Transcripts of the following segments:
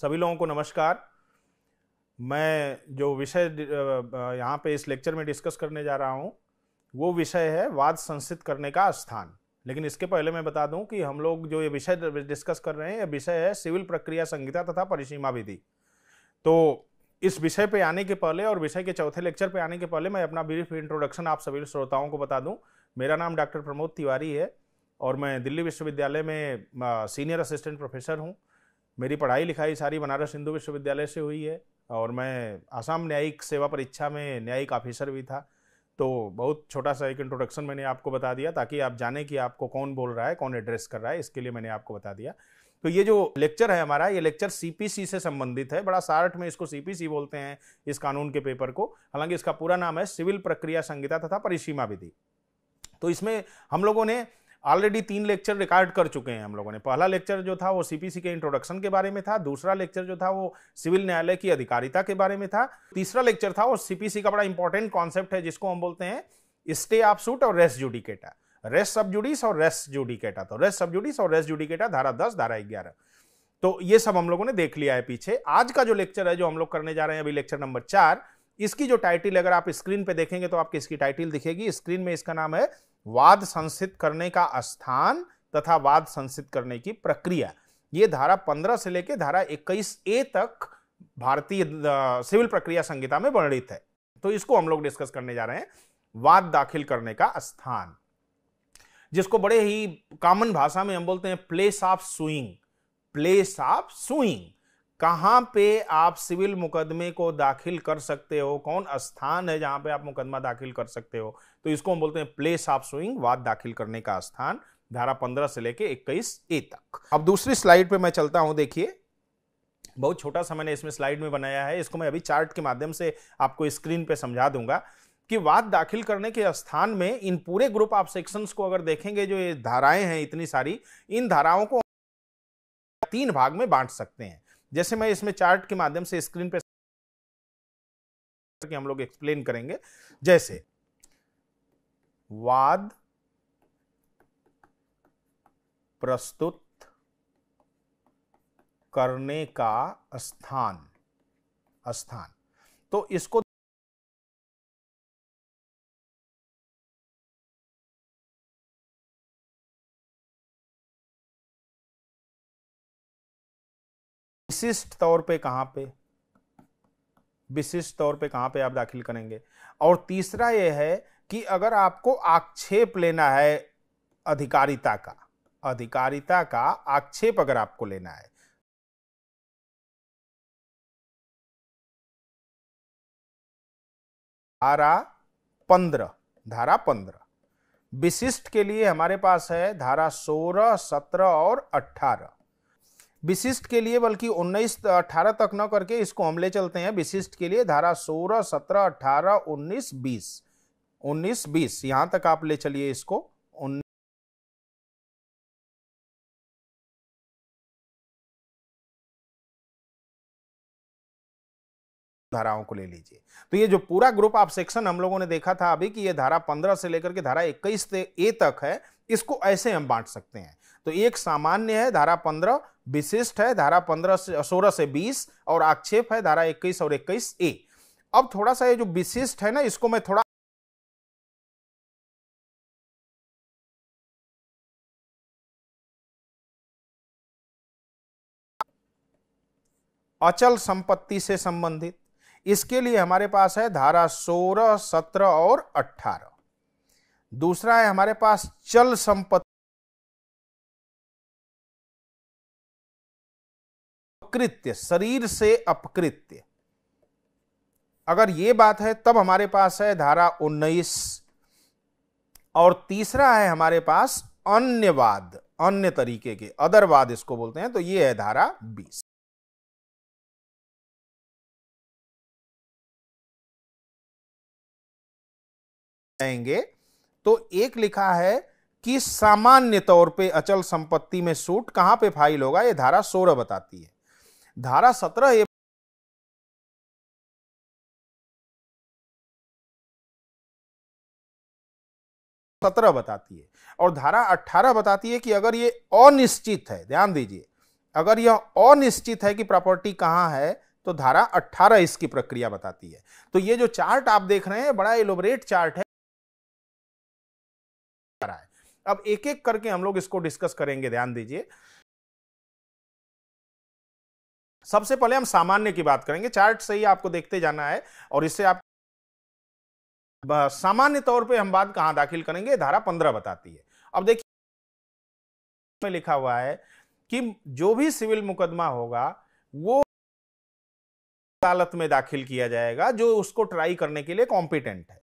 सभी लोगों को नमस्कार मैं जो विषय यहाँ पे इस लेक्चर में डिस्कस करने जा रहा हूँ वो विषय है वाद संस्थित करने का स्थान लेकिन इसके पहले मैं बता दूं कि हम लोग जो ये विषय डिस्कस कर रहे हैं ये विषय है सिविल प्रक्रिया संहिता तथा परिसीमा विधि तो इस विषय पे आने के पहले और विषय के चौथे लेक्चर पे आने के पहले मैं अपना ब्रीफ इंट्रोडक्शन आप सभी श्रोताओं को बता दूं मेरा नाम डॉक्टर प्रमोद तिवारी है और मैं दिल्ली विश्वविद्यालय में सीनियर असिस्टेंट प्रोफेसर हूँ मेरी पढ़ाई लिखाई सारी बनारस हिंदू विश्वविद्यालय से हुई है और मैं आसाम न्यायिक सेवा परीक्षा में न्यायिक ऑफिसर भी था तो बहुत छोटा सा एक इंट्रोडक्शन मैंने आपको बता दिया ताकि आप जाने कि आपको कौन बोल रहा है कौन एड्रेस कर रहा है इसके लिए मैंने आपको बता दिया तो ये जो लेक्चर है हमारा ये लेक्चर सीपीसी से संबंधित है बड़ा सार्ट में इसको सीपीसी बोलते हैं इस कानून के पेपर को हालांकि इसका पूरा नाम है सिविल प्रक्रिया संहिता तथा परिसीमा विधि तो इसमें हम लोगों ने ऑलरेडी तीन लेक्चर रिकॉर्ड कर चुके हैं हम लोगों ने पहला लेक्चर जो था वो सीपीसी के इंट्रोडक्शन के बारे में था दूसरा लेक्चर जो था वो सिविल न्यायालय की अधिकारिता के बारे में था तीसरा लेक्चर था वो सीपीसी का बड़ा इंपॉर्टेंट कॉन्सेप्ट है जिसको हम बोलते हैं स्टे ऑफ सूट और res judicata res sub judice और रेस्ट जुडिकेटा तो रेस्ट सब जुडिस और रेस्ट जुडिकेटा धारा दस धारा ग्यारह तो ये सब हम लोगों ने देख लिया है पीछे आज का जो लेक्चर है जो हम लोग करने जा रहे हैं अभी लेक्चर नंबर चार इसकी जो टाइटिल अगर आप स्क्रीन पे देखेंगे तो आपकी इसकी टाइटिल दिखेगी स्क्रीन में इसका नाम है वाद संसित करने का स्थान तथा वाद संसित करने की प्रक्रिया ये धारा 15 से लेकर धारा 21 ए तक भारतीय सिविल प्रक्रिया संहिता में वर्णित है तो इसको हम लोग डिस्कस करने जा रहे हैं वाद दाखिल करने का स्थान जिसको बड़े ही कॉमन भाषा में हम बोलते हैं place of suing place of suing कहाँ पे आप सिविल मुकदमे को दाखिल कर सकते हो कौन स्थान है जहाँ पे आप मुकदमा दाखिल कर सकते हो तो इसको हम बोलते हैं प्लेस ऑफ सुइंग वाद दाखिल करने का स्थान धारा पंद्रह से लेके इक्कीस ए तक अब दूसरी स्लाइड पे मैं चलता हूं देखिए बहुत छोटा सा मैंने इसमें स्लाइड में बनाया है इसको मैं अभी चार्ट के माध्यम से आपको स्क्रीन पे समझा दूंगा कि वाद दाखिल करने के स्थान में इन पूरे ग्रुप ऑफ सेक्शंस को अगर देखेंगे जो ये धाराएं हैं इतनी सारी इन धाराओं को तीन भाग में बांट सकते हैं जैसे मैं इसमें चार्ट के माध्यम से स्क्रीन पे कि हम लोग एक्सप्लेन करेंगे जैसे वाद प्रस्तुत करने का स्थान स्थान तो इसको विशिष्ट तौर पे कहाँ पे विशिष्ट तौर पे कहाँ पे आप दाखिल करेंगे और तीसरा यह है कि अगर आपको आक्षेप लेना है अधिकारिता का अधिकारिता का आक्षेप अगर आपको लेना है धारा पंद्रह धारा पंद्रह विशिष्ट के लिए हमारे पास है धारा सोलह सत्रह और अट्ठारह विशिष्ट के लिए बल्कि 19 18 तक न करके इसको हम ले चलते हैं विशिष्ट के लिए धारा 16 17 18 19 20 19 20 यहां तक आप ले चलिए इसको धाराओं को ले लीजिए तो ये जो पूरा ग्रुप आप सेक्शन हम लोगों ने देखा था अभी कि ये धारा 15 से लेकर के धारा 21 ए तक है इसको ऐसे हम बांट सकते हैं तो एक सामान्य है धारा पंद्रह विशिष्ट है धारा पंद्रह से सोलह से बीस और आक्षेप है धारा इक्कीस और इक्कीस ए अब थोड़ा सा ये जो विशिष्ट है ना इसको मैं थोड़ा अचल संपत्ति से संबंधित इसके लिए हमारे पास है धारा सोलह सत्रह और अट्ठारह दूसरा है हमारे पास चल संपत्ति अपकृत्य शरीर से अपकृत्य अगर ये बात है तब हमारे पास है धारा उन्नीस और तीसरा है हमारे पास अन्यवाद अन्य तरीके के अदरवाद इसको बोलते हैं तो ये है धारा बीस आएंगे तो एक लिखा है कि सामान्य तौर पे अचल संपत्ति में सूट कहां पे फाइल होगा ये धारा सोलह बताती है धारा सत्रह सत्रह बताती है और धारा अठारह बताती है कि अगर ये अनिश्चित है ध्यान दीजिए अगर यह अनिश्चित है कि प्रॉपर्टी कहां है तो धारा अठारह इसकी प्रक्रिया बताती है तो ये जो चार्ट आप देख रहे हैं बड़ा एलोबरेट चार्ट है अब एक एक करके हम लोग इसको डिस्कस करेंगे ध्यान दीजिए सबसे पहले हम सामान्य की बात करेंगे चार्ट से ही आपको देखते जाना है और इससे आप सामान्य तौर पे हम बात कहां दाखिल करेंगे धारा पंद्रह बताती है अब देखिए में लिखा हुआ है कि जो भी सिविल मुकदमा होगा वो अदालत में दाखिल किया जाएगा जो उसको ट्राई करने के लिए कॉम्पिटेंट है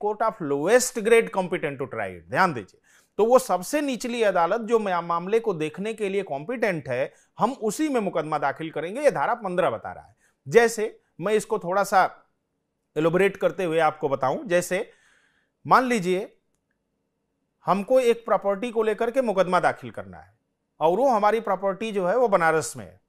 court of lowest grade competent to try ध्यान दीजिए तो वो सबसे निचली अदालत जो मामले को देखने के लिए कॉम्पिटेंट है हम उसी में मुकदमा दाखिल करेंगे ये धारा पंद्रह बता रहा है जैसे मैं इसको थोड़ा सा एलोबरेट करते हुए आपको बताऊं जैसे मान लीजिए हमको एक प्रॉपर्टी को लेकर के मुकदमा दाखिल करना है और वो हमारी प्रॉपर्टी जो है वो बनारस में है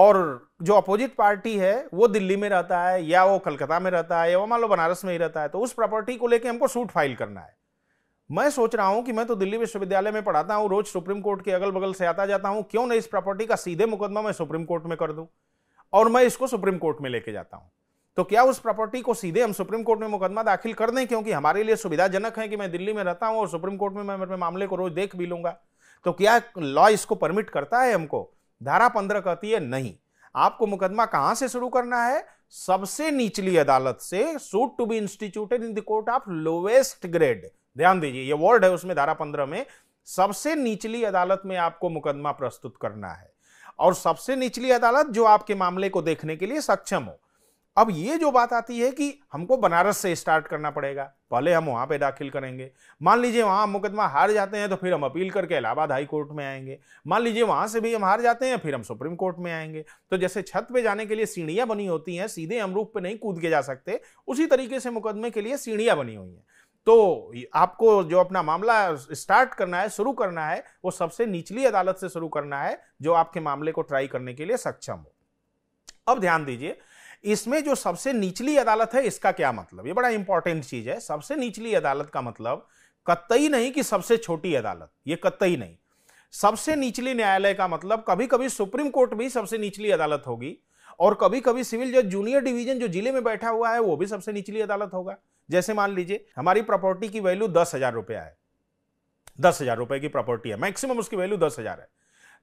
और जो अपोजिट पार्टी है वो दिल्ली में रहता है या वो कलकत्ता में रहता है या वो मान लो बनारस में ही रहता है तो उस प्रॉपर्टी को लेकर हमको सूट फाइल करना है मैं सोच रहा हूं कि मैं तो दिल्ली विश्वविद्यालय में पढ़ाता हूं रोज सुप्रीम कोर्ट के अगल बगल से आता जाता हूं क्यों नहीं इस प्रॉपर्टी का सीधे मुकदमा मैं सुप्रीम कोर्ट में कर दूं और मैं इसको सुप्रीम कोर्ट में लेके जाता हूं तो क्या उस प्रॉपर्टी को सीधे हम सुप्रीम कोर्ट में मुकदमा दाखिल कर दें क्योंकि हमारे लिए सुविधाजनक है कि मैं दिल्ली में रहता हूं और सुप्रीम कोर्ट में मैं अपने मामले को रोज देख भी लूंगा तो क्या लॉ इसको परमिट करता है हमको धारा पंद्रह कहती है नहीं आपको मुकदमा कहां से शुरू करना है सबसे निचली अदालत से suit to be instituted in the court of lowest grade ध्यान दीजिए ये वर्ड है उसमें धारा पंद्रह में सबसे निचली अदालत में आपको मुकदमा प्रस्तुत करना है और सबसे निचली अदालत जो आपके मामले को देखने के लिए सक्षम हो अब ये जो बात आती है कि हमको बनारस से स्टार्ट करना पड़ेगा पहले हम वहां पे दाखिल करेंगे मान लीजिए वहां मुकदमा हार जाते हैं तो फिर हम अपील करके इलाहाबाद हाई कोर्ट में आएंगे मान लीजिए वहां से भी हम हार जाते हैं फिर हम सुप्रीम कोर्ट में आएंगे तो जैसे छत पे जाने के लिए सीढ़ियां बनी होती हैं सीधे हम रूप पे नहीं कूद के जा सकते उसी तरीके से मुकदमे के लिए सीढ़ियां बनी हुई हैं तो आपको जो अपना मामला स्टार्ट करना है शुरू करना है वो सबसे निचली अदालत से शुरू करना है जो आपके मामले को ट्राई करने के लिए सक्षम हो अब ध्यान दीजिए इसमें जो सबसे निचली अदालत है इसका क्या मतलब ये बड़ा इंपॉर्टेंट चीज है सबसे निचली अदालत का मतलब कतई नहीं कि सबसे छोटी अदालत ये कतई नहीं सबसे निचली न्यायालय का मतलब कभी कभी सुप्रीम कोर्ट भी सबसे निचली अदालत होगी और कभी कभी सिविल जज जूनियर डिवीजन जो जिले में बैठा हुआ है वो भी सबसे निचली अदालत होगा जैसे मान लीजिए हमारी प्रॉपर्टी की वैल्यू दस हज़ार रुपया है दस हज़ार रुपए की प्रॉपर्टी है मैक्सिमम उसकी वैल्यू दस हज़ार है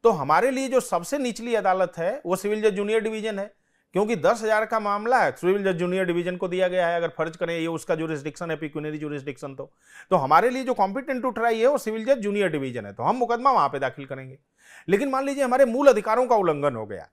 तो हमारे लिए जो सबसे निचली अदालत है वो सिविल जज जूनियर डिवीजन है क्योंकि दस हज़ार का मामला है सिविल जज जूनियर डिवीजन को दिया गया है अगर फर्ज करें ये उसका जुरिस्डिक्शन है पिक्यूनरी जुरिस्डिक्शन तो तो हमारे लिए जो कॉम्पिटेंट टू ट्राई है वो सिविल जज जूनियर डिवीजन है तो हम मुकदमा वहां पे दाखिल करेंगे लेकिन मान लीजिए हमारे मूल अधिकारों का उल्लंघन हो गया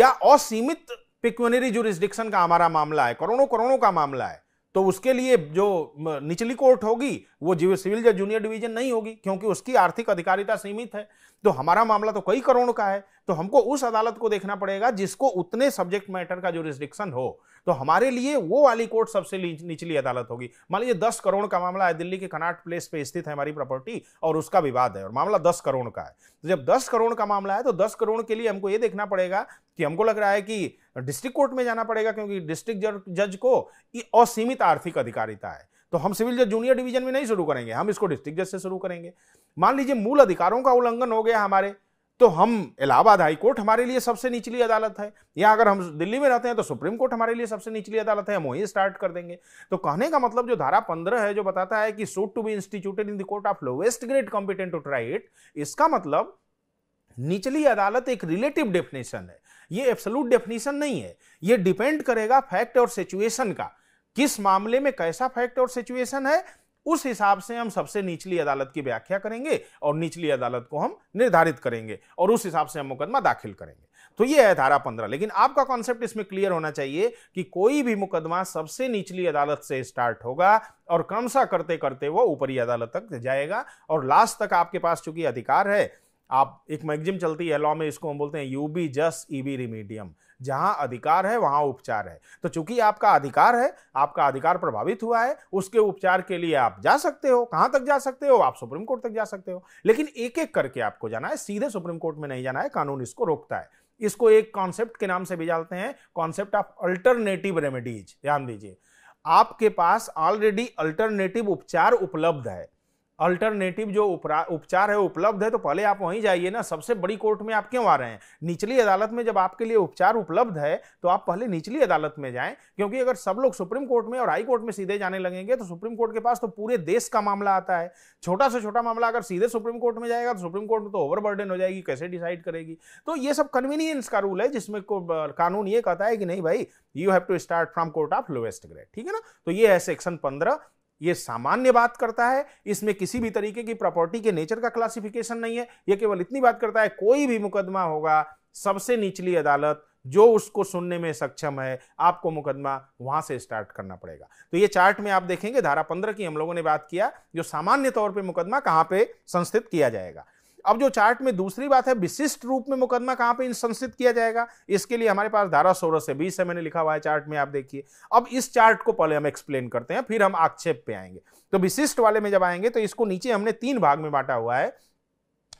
या असीमित पिक्यूनरी जुरिस्डिक्शन का हमारा मामला है करोड़ों करोड़ों का मामला है तो उसके लिए जो निचली कोर्ट होगी वो सिविल जज जूनियर डिवीजन नहीं होगी क्योंकि उसकी आर्थिक अधिकारिता सीमित है तो हमारा मामला तो कई करोड़ का है तो हमको उस अदालत को देखना पड़ेगा जिसको उतने सब्जेक्ट मैटर का जो रिस्ट्रिक्शन हो तो हमारे लिए वो वाली कोर्ट सबसे निचली अदालत होगी मान लीजिए दस करोड़ का मामला है दिल्ली के कनाट प्लेस पे स्थित है हमारी प्रॉपर्टी और उसका विवाद है और मामला दस करोड़ का है तो जब दस करोड़ का मामला है तो दस करोड़ के लिए हमको ये देखना पड़ेगा कि हमको लग रहा है कि डिस्ट्रिक्ट कोर्ट में जाना पड़ेगा क्योंकि डिस्ट्रिक्ट जज को असीमित आर्थिक अधिकारिता है तो हम सिविल जज जूनियर डिवीजन में नहीं शुरू करेंगे हम इसको डिस्ट्रिक्ट जज से शुरू करेंगे मान लीजिए मूल अधिकारों का उल्लंघन हो गया हमारे तो हम इलाहाबाद हाई कोर्ट हमारे लिए सबसे निचली अदालत है या अगर हम दिल्ली में रहते हैं तो सुप्रीम कोर्ट हमारे लिए सबसे निचली अदालत है हम वहीं स्टार्ट कर देंगे तो कहने का मतलब जो धारा पंद्रह है जो बताता है कि suit to be instituted in the court of lowest grade competent to try it इसका मतलब निचली अदालत एक रिलेटिव डेफिनेशन है ये एब्सोलूट डेफिनेशन नहीं है ये डिपेंड करेगा फैक्ट और सिचुएशन का किस मामले में कैसा फैक्ट और सिचुएशन है उस हिसाब से हम सबसे निचली अदालत की व्याख्या करेंगे और निचली अदालत को हम निर्धारित करेंगे और उस हिसाब से हम मुकदमा दाखिल करेंगे तो ये है धारा पंद्रह लेकिन आपका कॉन्सेप्ट इसमें क्लियर होना चाहिए कि कोई भी मुकदमा सबसे निचली अदालत से स्टार्ट होगा और क्रमशः करते करते वो ऊपरी अदालत तक जाएगा और लास्ट तक आपके पास चूंकि अधिकार है आप एक मैगजिम चलती है लॉ में इसको हम बोलते हैं यू बी जस ई बी रिमीडियम जहाँ अधिकार है वहाँ उपचार है तो चूंकि आपका अधिकार है आपका अधिकार प्रभावित हुआ है उसके उपचार के लिए आप जा सकते हो कहाँ तक जा सकते हो आप सुप्रीम कोर्ट तक जा सकते हो लेकिन एक एक करके आपको जाना है सीधे सुप्रीम कोर्ट में नहीं जाना है कानून इसको रोकता है इसको एक कॉन्सेप्ट के नाम से भी जानते हैं कॉन्सेप्ट ऑफ अल्टरनेटिव रेमेडीज ध्यान दीजिए आपके पास ऑलरेडी अल्टरनेटिव उपचार उपलब्ध है अल्टरनेटिव जो उपचार है उपलब्ध है तो पहले आप वहीं जाइए ना सबसे बड़ी कोर्ट में आप क्यों आ रहे हैं निचली अदालत में जब आपके लिए उपचार उपलब्ध है तो आप पहले निचली अदालत में जाएं क्योंकि अगर सब लोग सुप्रीम कोर्ट में और हाई कोर्ट में सीधे जाने लगेंगे तो सुप्रीम कोर्ट के पास तो पूरे देश का मामला आता है छोटा से छोटा मामला अगर सीधे सुप्रीम कोर्ट में जाएगा तो सुप्रीम कोर्ट तो ओवरबर्डन हो जाएगी कैसे डिसाइड करेगी तो ये सब कन्वीनियंस का रूल है जिसमें कानून ये कहता है कि नहीं भाई you have to start from court of lowest grade ठीक है ना तो ये है सेक्शन पंद्रह ये सामान्य बात करता है इसमें किसी भी तरीके की प्रॉपर्टी के नेचर का क्लासिफिकेशन नहीं है यह केवल इतनी बात करता है कोई भी मुकदमा होगा सबसे निचली अदालत जो उसको सुनने में सक्षम है आपको मुकदमा वहां से स्टार्ट करना पड़ेगा तो ये चार्ट में आप देखेंगे धारा पंद्रह की हम लोगों ने बात किया जो सामान्य तौर पे मुकदमा कहां पे संस्थित किया जाएगा अब जो चार्ट में दूसरी बात है विशिष्ट रूप में मुकदमा कहां पे संस्थित किया जाएगा इसके लिए हमारे पास धारा सोलह से बीस है मैंने लिखा हुआ है चार्ट में आप देखिए अब इस चार्ट को पहले हम एक्सप्लेन करते हैं फिर हम आक्षेप पे आएंगे तो विशिष्ट वाले में जब आएंगे तो इसको नीचे हमने तीन भाग में बांटा हुआ है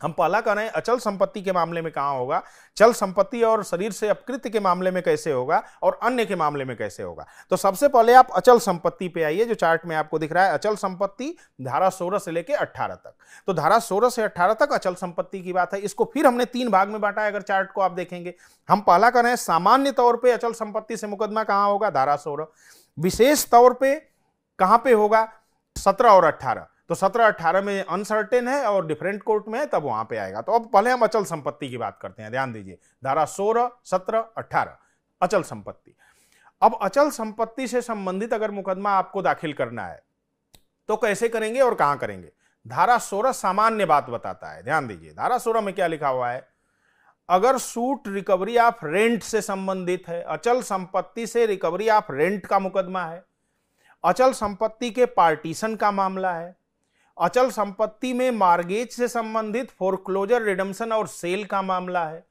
हम पहला कह रहे हैं अचल संपत्ति के मामले में कहाँ होगा चल संपत्ति और शरीर से अपकृत्य के मामले में कैसे होगा और अन्य के मामले में कैसे होगा तो सबसे पहले आप अचल संपत्ति पे आइए जो चार्ट में आपको दिख रहा है अचल संपत्ति धारा सोलह से लेकर अट्ठारह तक तो धारा सोलह से अट्ठारह तक अचल संपत्ति की बात है इसको फिर हमने तीन भाग में बांटा है अगर चार्ट को आप देखेंगे हम पहला कह रहे हैं सामान्य तौर पर अचल संपत्ति से मुकदमा कहाँ होगा धारा सोलह विशेष तौर पर कहाँ पे होगा सत्रह और अट्ठारह तो सत्रह अट्ठारह में अनसर्टेन है और डिफरेंट कोर्ट में है तब वहां पे आएगा तो अब पहले हम अचल संपत्ति की बात करते हैं ध्यान दीजिए धारा सोलह सत्रह अट्ठारह अचल संपत्ति अब अचल संपत्ति से संबंधित अगर मुकदमा आपको दाखिल करना है तो कैसे करेंगे और कहां करेंगे धारा सोलह सामान्य बात बताता है ध्यान दीजिए धारा सोलह में क्या लिखा हुआ है अगर सूट रिकवरी ऑफ रेंट से संबंधित है अचल संपत्ति से रिकवरी ऑफ रेंट का मुकदमा है अचल संपत्ति के पार्टीशन का मामला है अचल संपत्ति में मार्गेज से संबंधित फोरक्लोजर रिडम्सन और सेल का मामला है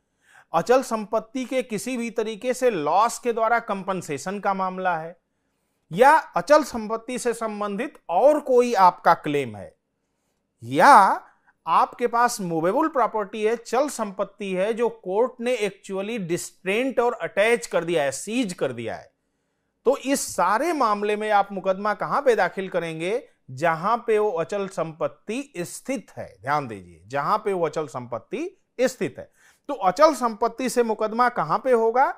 अचल संपत्ति के किसी भी तरीके से लॉस के द्वारा कंपनसेशन का मामला है या अचल संपत्ति से संबंधित और कोई आपका क्लेम है या आपके पास मूवेबल प्रॉपर्टी है चल संपत्ति है जो कोर्ट ने एक्चुअली डिस्ट्रेंट और अटैच कर दिया है सीज कर दिया है तो इस सारे मामले में आप मुकदमा कहां पे दाखिल करेंगे जहां पे वो अचल संपत्ति स्थित है ध्यान दीजिए जहां पे वो अचल संपत्ति स्थित है तो अचल संपत्ति से मुकदमा कहां पे होगा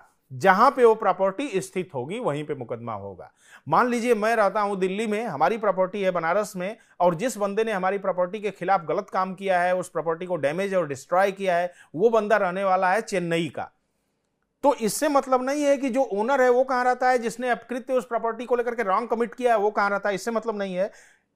जहां पे वो प्रॉपर्टी स्थित होगी वहीं पे मुकदमा होगा मान लीजिए मैं रहता हूं दिल्ली में हमारी प्रॉपर्टी है बनारस में और जिस बंदे ने हमारी प्रॉपर्टी के खिलाफ गलत काम किया है उस प्रॉपर्टी को डैमेज और डिस्ट्रॉय किया है वो बंदा रहने वाला है चेन्नई का तो इससे मतलब नहीं है कि जो ओनर है वो कहां रहता है जिसने अपकृत्य उस प्रॉपर्टी को लेकर के रॉन्ग कमिट किया है वो कहां रहता है इससे मतलब नहीं है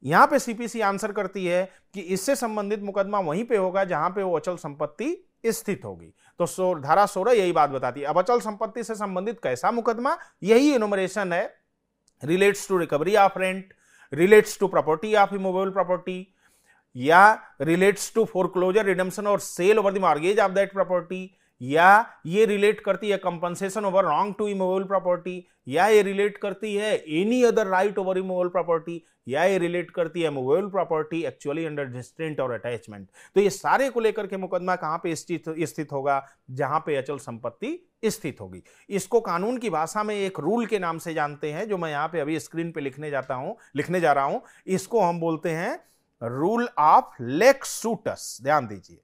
यहां पे सीपीसी आंसर करती है कि इससे संबंधित मुकदमा वहीं पे होगा जहां पे वो अचल संपत्ति स्थित होगी तो सो, धारा सोलह यही बात बताती है अब अचल संपत्ति से संबंधित कैसा मुकदमा यही इनोमरेशन है relates to recovery of rent relates to property of immovable property या relates to foreclosure redemption और sale over the mortgage of that property या ये रिलेट करती है compensation over wrong to immovable property या ये relate करती है any other right over immovable property या ये रिलेट करती है movable property actually under distraint और अटैचमेंट तो ये सारे को लेकर के मुकदमा कहाँ पे स्थित स्थित होगा जहाँ पे अचल संपत्ति स्थित होगी इसको कानून की भाषा में एक रूल के नाम से जानते हैं जो मैं यहाँ पे अभी स्क्रीन पे लिखने जाता हूँ लिखने जा रहा हूँ इसको हम बोलते हैं रूल ऑफ लेक सूटस ध्यान दीजिए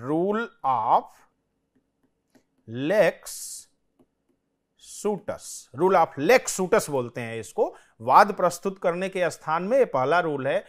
rule of lex situs rule of lex situs बोलते हैं इसको वाद प्रस्तुत करने के स्थान में यह पहला रूल है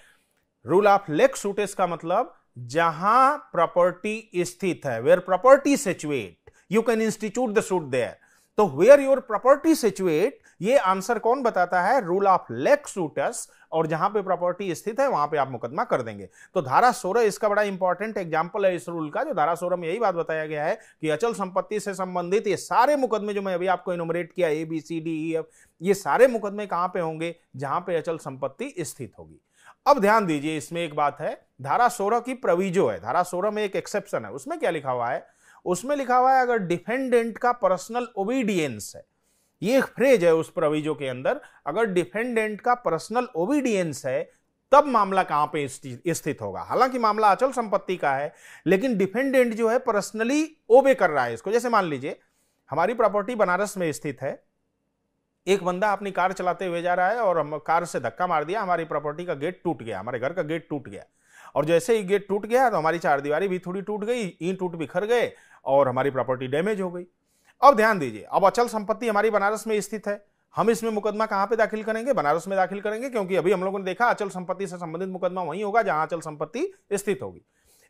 रूल ऑफ लेक्स सूटस का मतलब जहां प्रॉपर्टी स्थित है where property situate you can institute the suit there तो वेयर योर प्रॉपर्टी सिचुएट ये आंसर कौन बताता है रूल ऑफ लेक सूटस और जहां पे प्रॉपर्टी स्थित है वहां पे आप मुकदमा कर देंगे तो धारा सोलह इसका बड़ा इंपॉर्टेंट एग्जाम्पल है इस रूल का जो धारा सोलह में यही बात बताया गया है कि अचल संपत्ति से संबंधित ये सारे मुकदमे जो मैं अभी आपको इनोमरेट किया A B C D E F ये सारे मुकदमे कहाँ पे होंगे जहां पे अचल संपत्ति स्थित होगी अब ध्यान दीजिए इसमें एक बात है धारा सोलह की प्रविजो है धारा सोलह में एक एक्सेप्शन है उसमें क्या लिखा हुआ है उसमें लिखा हुआ है अगर डिफेंडेंट का पर्सनल ओबीडियंस है ये फ्रेज है उस प्रविजो के अंदर अगर डिफेंडेंट का पर्सनल ओबीडियंस है तब मामला कहां पे स्थित होगा हालांकि मामला अचल संपत्ति का है लेकिन डिफेंडेंट जो है पर्सनली ओबे कर रहा है इसको जैसे मान लीजिए हमारी प्रॉपर्टी बनारस में स्थित है एक बंदा अपनी कार चलाते हुए जा रहा है और हम कार से धक्का मार दिया हमारी प्रॉपर्टी का गेट टूट गया हमारे घर का गेट टूट गया और जैसे ही गेट टूट गया तो हमारी चार दीवारी भी थोड़ी टूट गई ईंट टूट बिखर गए और हमारी प्रॉपर्टी डैमेज हो गई अब ध्यान दीजिए अब अचल संपत्ति हमारी बनारस में स्थित है हम इसमें मुकदमा कहाँ पे दाखिल करेंगे बनारस में दाखिल करेंगे क्योंकि अभी हम लोगों ने देखा अचल संपत्ति से संबंधित मुकदमा वहीं होगा जहां अचल संपत्ति स्थित होगी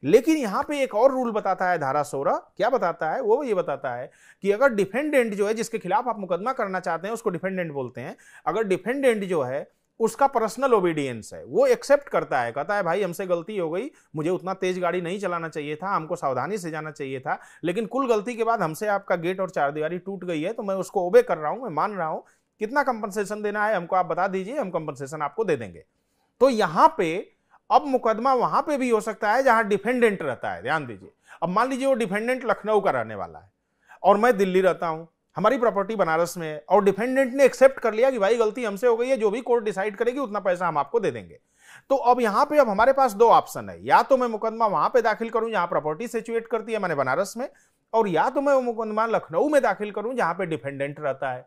लेकिन यहां पे एक और रूल बताता है धारा सोलह क्या बताता है वो ये बताता है कि अगर डिफेंडेंट जो है जिसके खिलाफ आप मुकदमा करना चाहते हैं उसको डिफेंडेंट बोलते हैं अगर डिफेंडेंट जो है उसका पर्सनल ओबीडियंस है वो एक्सेप्ट करता है कहता है भाई हमसे गलती हो गई मुझे उतना तेज गाड़ी नहीं चलाना चाहिए था हमको सावधानी से जाना चाहिए था लेकिन कुल गलती के बाद हमसे आपका गेट और चार दीवारी टूट गई है तो मैं उसको ओबे कर रहा हूं मैं मान रहा हूं कितना कंपनसेशन देना है हमको आप बता दीजिए हम कंपनसेशन आपको दे देंगे तो यहां पे अब मुकदमा वहां पे भी हो सकता है जहां डिफेंडेंट रहता है ध्यान दीजिए अब मान लीजिए वो डिफेंडेंट लखनऊ का रहने वाला है और मैं दिल्ली रहता हूं हमारी प्रॉपर्टी बनारस में है और डिफेंडेंट ने एक्सेप्ट कर लिया कि भाई गलती हमसे हो गई है जो भी कोर्ट डिसाइड करेगी उतना पैसा हम आपको दे देंगे तो अब यहाँ पे अब हमारे पास दो ऑप्शन है या तो मैं मुकदमा वहां पे दाखिल करूँ जहाँ प्रॉपर्टी सिचुएट करती है मैंने बनारस में और या तो मैं मुकदमा लखनऊ में दाखिल करूँ जहाँ पे डिफेंडेंट रहता है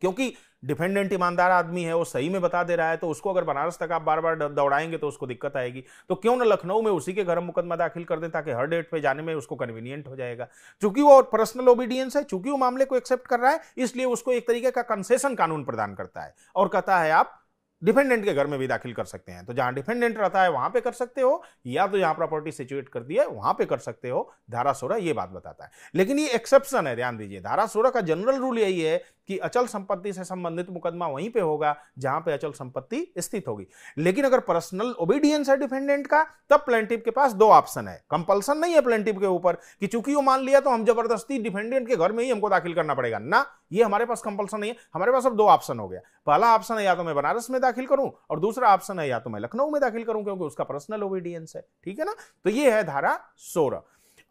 क्योंकि डिफेंडेंट ईमानदार आदमी है वो सही में बता दे रहा है तो उसको अगर बनारस तक आप बार बार दौड़ाएंगे तो उसको दिक्कत आएगी तो क्यों ना लखनऊ में उसी के घर मुकदमा दाखिल कर दें ताकि हर डेट पे जाने में उसको कन्वीनियंट हो जाएगा चूंकि वो पर्सनल ओबीडियंस है चूंकि वो मामले को एक्सेप्ट कर रहा है इसलिए उसको एक तरीके का कंसेशन कानून प्रदान करता है और कहता है आप डिपेंडेंट के घर में भी दाखिल कर सकते हैं तो जहां डिफेंडेंट रहता है वहां पे कर सकते हो या तो जहां प्रॉपर्टी सिचुएट कर दी है वहां पे कर सकते हो धारा सोलह ये बात बताता है लेकिन ये एक्सेप्शन है ध्यान दीजिए धारा सोलह का जनरल रूल यही है कि अचल संपत्ति से संबंधित मुकदमा वहीं पे होगा जहां पे अचल संपत्ति स्थित होगी लेकिन अगर पर्सनल ओबीडियंस है डिफेंडेंट का तब प्लेंटिव के पास दो ऑप्शन है कंपल्सन नहीं है प्लेंटिव के ऊपर कि चूंकि वो मान लिया तो हम जबरदस्ती डिफेंडेंट के घर में ही हमको दाखिल करना पड़ेगा ना ये हमारे पास कंपल्सन नहीं है हमारे पास अब दो ऑप्शन हो गया पहला ऑप्शन है या तो मैं बनारस में दाखिल दाखिल करूं और दूसरा ऑप्शन है या तो मैं लखनऊ में दाखिल करूं क्योंकि उसका पर्सनल ओबीडियंस है ठीक है ना तो ये है धारा सोलह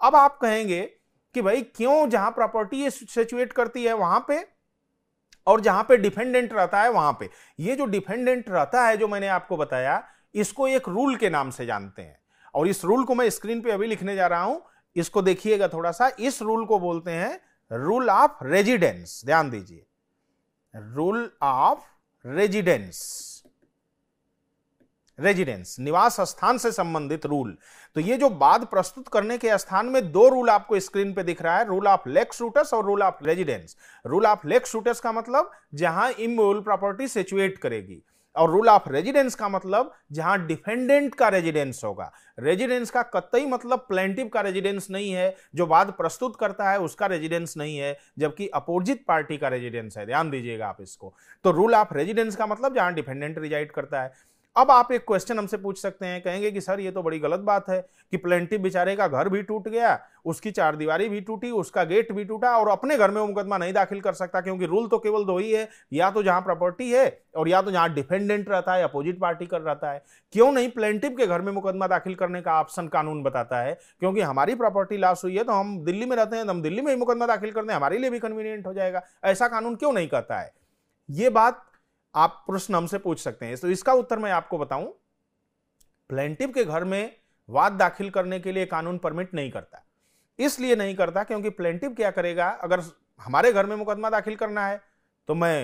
अब आप कहेंगे कि भाई क्यों जहां प्रॉपर्टी सिचुएट करती है वहां पे और जहां पे डिफेंडेंट रहता है वहां पे ये जो डिफेंडेंट रहता है जो मैंने आपको बताया इसको एक रूल के नाम से जानते हैं और इस रूल को मैं स्क्रीन पे अभी लिखने जा रहा हूं इसको देखिएगा थोड़ा सा इस रूल को बोलते हैं रूल ऑफ रेजिडेंस ध्यान दीजिए रूल ऑफ रेजिडेंस रेजिडेंस निवास स्थान से संबंधित रूल तो ये जो बाद प्रस्तुत करने के स्थान में दो रूल आपको स्क्रीन पे दिख रहा है रूल ऑफ लेग शूटर्स और rule of residence rule of lex situs का मतलब जहां इमोल प्रॉपर्टी सिचुएट करेगी और रूल ऑफ रेजिडेंस का मतलब जहां डिफेंडेंट का रेजिडेंस होगा रेजिडेंस का कतई मतलब प्लेंटिव का रेजिडेंस नहीं है जो बाद प्रस्तुत करता है उसका रेजिडेंस नहीं है जबकि अपोजिट पार्टी का रेजिडेंस है ध्यान दीजिएगा आप इसको तो रूल ऑफ रेजिडेंस का मतलब जहां डिफेंडेंट रिजाइड करता है अब आप एक क्वेश्चन हमसे पूछ सकते हैं कहेंगे कि सर ये तो बड़ी गलत बात है कि प्लेंटी बेचारे का घर भी टूट गया उसकी चार दीवारी भी टूटी उसका गेट भी टूटा और अपने घर में वो मुकदमा नहीं दाखिल कर सकता क्योंकि रूल तो केवल दो ही है या तो जहां प्रॉपर्टी है और या तो जहां डिफेंडेंट रहता है अपोजिट पार्टी कर रहता है क्यों नहीं प्लेंटिव के घर में मुकदमा दाखिल करने का ऑप्शन कानून बताता है क्योंकि हमारी प्रॉपर्टी लॉस हुई है तो हम दिल्ली में रहते हैं तो हम दिल्ली में ही मुकदमा दाखिल करते हैं हमारे लिए भी कन्वीनियंट हो जाएगा ऐसा कानून क्यों नहीं कहता है ये बात आप प्रश्न हमसे पूछ सकते हैं तो इसका उत्तर मैं आपको बताऊं प्लेंटिव के घर में वाद दाखिल करने के लिए कानून परमिट नहीं करता इसलिए नहीं करता क्योंकि प्लेंटिव क्या करेगा अगर हमारे घर में मुकदमा दाखिल करना है तो मैं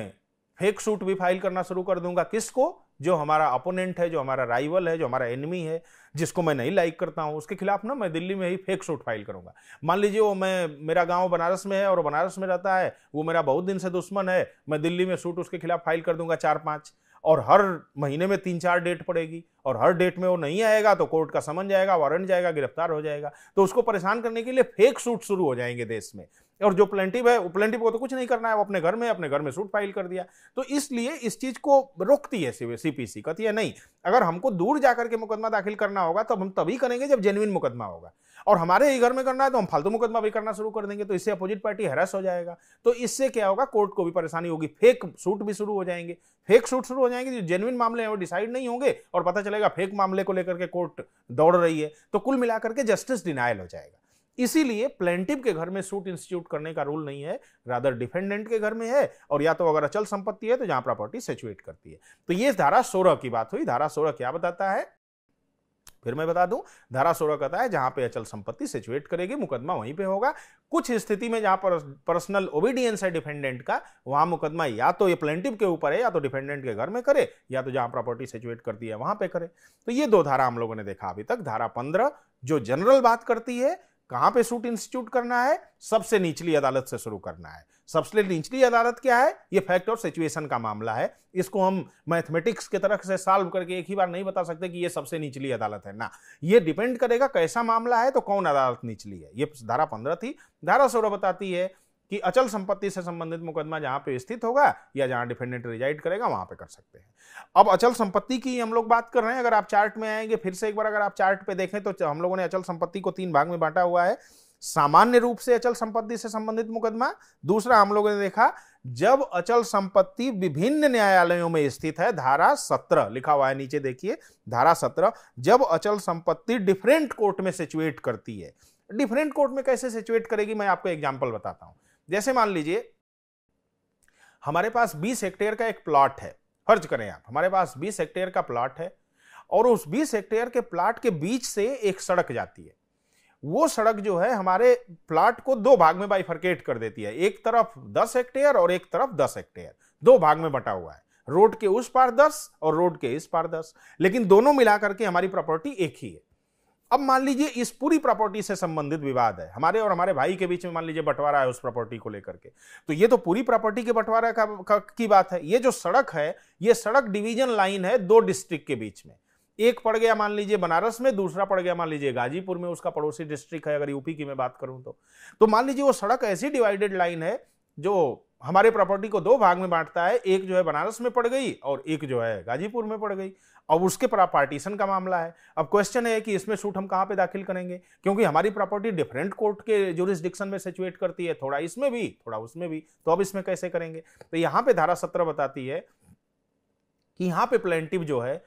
फेक सूट भी फाइल करना शुरू कर दूंगा किसको जो हमारा अपोनेंट है जो हमारा राइवल है जो हमारा एनिमी है जिसको मैं नहीं लाइक करता हूँ उसके खिलाफ ना मैं दिल्ली में ही फेक सूट फाइल करूँगा मान लीजिए वो मैं मेरा गांव बनारस में है और बनारस में रहता है वो मेरा बहुत दिन से दुश्मन है मैं दिल्ली में सूट उसके खिलाफ फाइल कर दूंगा चार पाँच और हर महीने में तीन चार डेट पड़ेगी और हर डेट में वो नहीं आएगा तो कोर्ट का समन जाएगा वारंट जाएगा गिरफ्तार हो जाएगा तो उसको परेशान करने के लिए फेक सूट शुरू हो जाएंगे देश में और जो प्लेंटिव है प्लेंटिव को तो कुछ नहीं करना है वो अपने घर में अपने घर में सूट फाइल कर दिया तो इसलिए इस चीज़ को रोकती है सीपीसी कहती है नहीं अगर हमको दूर जाकर के मुकदमा दाखिल करना होगा तब तो हम तभी करेंगे जब जेनुइन मुकदमा होगा और हमारे ही घर में करना है तो हम फालतू मुकदमा भी करना शुरू कर देंगे तो इससे अपोजिट पार्टी हैरस हो जाएगा तो इससे क्या होगा कोर्ट को भी परेशानी होगी फेक सूट भी शुरू हो जाएंगे फेक सूट शुरू हो जाएंगे जो जेनुइन मामले हैं वो डिसाइड नहीं होंगे और पता चलेगा फेक मामले को लेकर के कोर्ट दौड़ रही है तो कुल मिलाकर के जस्टिस डिनायल हो जाएगा इसीलिए प्लेंटिव के घर में सूट इंस्टीट्यूट करने का रूल नहीं है रादर डिफेंडेंट के घर में है और या तो अगर अचल संपत्ति है तो जहां प्रॉपर्टी सेचुएट करती है तो ये धारा सोलह की बात हुई धारा सोलह क्या बताता है फिर मैं बता दूं धारा सोलह कहता है जहां पे अचल संपत्ति सिचुएट करेगी मुकदमा वहीं पे होगा कुछ स्थिति में जहां पर पर्सनल ओबीडियंस है डिफेंडेंट का वहां मुकदमा या तो ये प्लेंटिव के ऊपर है या तो डिफेंडेंट के घर में करे या तो जहां प्रॉपर्टी सिचुएट करती है वहां पे करे तो ये दो धारा हम लोगों ने देखा अभी तक धारा पंद्रह जो जनरल बात करती है कहां पे सूट इंस्टीट्यूट करना है सबसे निचली अदालत से शुरू करना है सबसे निचली अदालत क्या है ये फैक्ट और सिचुएशन का मामला है इसको हम मैथमेटिक्स के तरफ से सॉल्व करके एक ही बार नहीं बता सकते कि ये सबसे निचली अदालत है ना ये डिपेंड करेगा कैसा मामला है तो कौन अदालत निचली है ये धारा पंद्रह थी धारा सोलह बताती है कि अचल संपत्ति से संबंधित मुकदमा जहां पे स्थित होगा या जहां डिफेंडेंट रिजाइड करेगा वहां पे कर सकते हैं अब अचल संपत्ति की हम लोग बात कर रहे हैं अगर आप चार्ट में आएंगे फिर से एक बार अगर आप चार्ट पे देखें तो हम लोगों ने अचल संपत्ति को तीन भाग में बांटा हुआ है सामान्य रूप से अचल संपत्ति से संबंधित मुकदमा दूसरा हम लोगों ने देखा जब अचल संपत्ति विभिन्न न्यायालयों में स्थित है धारा सत्रह लिखा हुआ है नीचे देखिए धारा सत्रह जब अचल संपत्ति डिफरेंट कोर्ट में सिचुएट करती है डिफरेंट कोर्ट में कैसे सिचुएट करेगी मैं आपको एग्जाम्पल बताता हूं जैसे मान लीजिए हमारे पास 20 हेक्टेयर का एक प्लॉट है फर्ज करें आप हमारे पास 20 हेक्टेयर का प्लॉट है और उस 20 हेक्टेयर के प्लॉट के बीच से एक सड़क जाती है वो सड़क जो है हमारे प्लॉट को दो भाग में बाइफर्केट कर देती है एक तरफ 10 हेक्टेयर और एक तरफ 10 हेक्टेयर दो भाग में बटा हुआ है रोड के उस पार 10 और रोड के इस पार 10 लेकिन दोनों मिलाकर के हमारी प्रॉपर्टी एक ही है अब मान लीजिए इस पूरी प्रॉपर्टी से संबंधित विवाद है हमारे और हमारे भाई के बीच में मान लीजिए बंटवारा है उस प्रॉपर्टी को लेकर के तो ये तो पूरी प्रॉपर्टी के बंटवारा का, का की बात है ये जो सड़क है ये सड़क डिवीजन लाइन है दो डिस्ट्रिक्ट के बीच में एक पड़ गया मान लीजिए बनारस में दूसरा पड़ गया मान लीजिए गाजीपुर में उसका पड़ोसी डिस्ट्रिक्ट है अगर यूपी की मैं बात करूं तो तो मान लीजिए वो सड़क ऐसी डिवाइडेड लाइन है जो हमारे प्रॉपर्टी को दो भाग में बांटता है एक जो है बनारस में पड़ गई और एक जो है गाजीपुर में पड़ गई और उसके पर पार्टीशन का मामला है अब क्वेश्चन है कि इसमें सूट हम कहाँ पे दाखिल करेंगे क्योंकि हमारी प्रॉपर्टी डिफरेंट कोर्ट के जोरिस्डिक्शन में सिचुएट करती है थोड़ा इसमें भी थोड़ा उसमें भी तो अब इसमें कैसे करेंगे तो यहाँ पे धारा सत्रह बताती है कि यहाँ पे प्लेंटिव जो है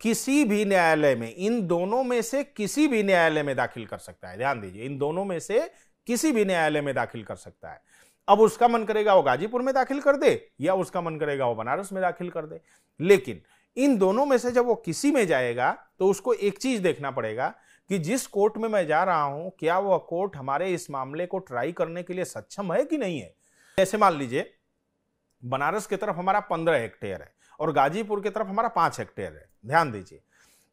किसी भी न्यायालय में इन दोनों में से किसी भी न्यायालय में दाखिल कर सकता है ध्यान दीजिए इन दोनों में से किसी भी न्यायालय में दाखिल कर सकता है अब उसका मन करेगा वो गाजीपुर में दाखिल कर दे या उसका मन करेगा वो बनारस में दाखिल कर दे लेकिन इन दोनों में से जब वो किसी में जाएगा तो उसको एक चीज देखना पड़ेगा कि जिस कोर्ट में मैं जा रहा हूं क्या वह कोर्ट हमारे इस मामले को ट्राई करने के लिए सक्षम है कि नहीं है जैसे मान लीजिए बनारस की तरफ हमारा पंद्रह हेक्टेयर है और गाजीपुर की तरफ हमारा पांच हेक्टेयर है ध्यान दीजिए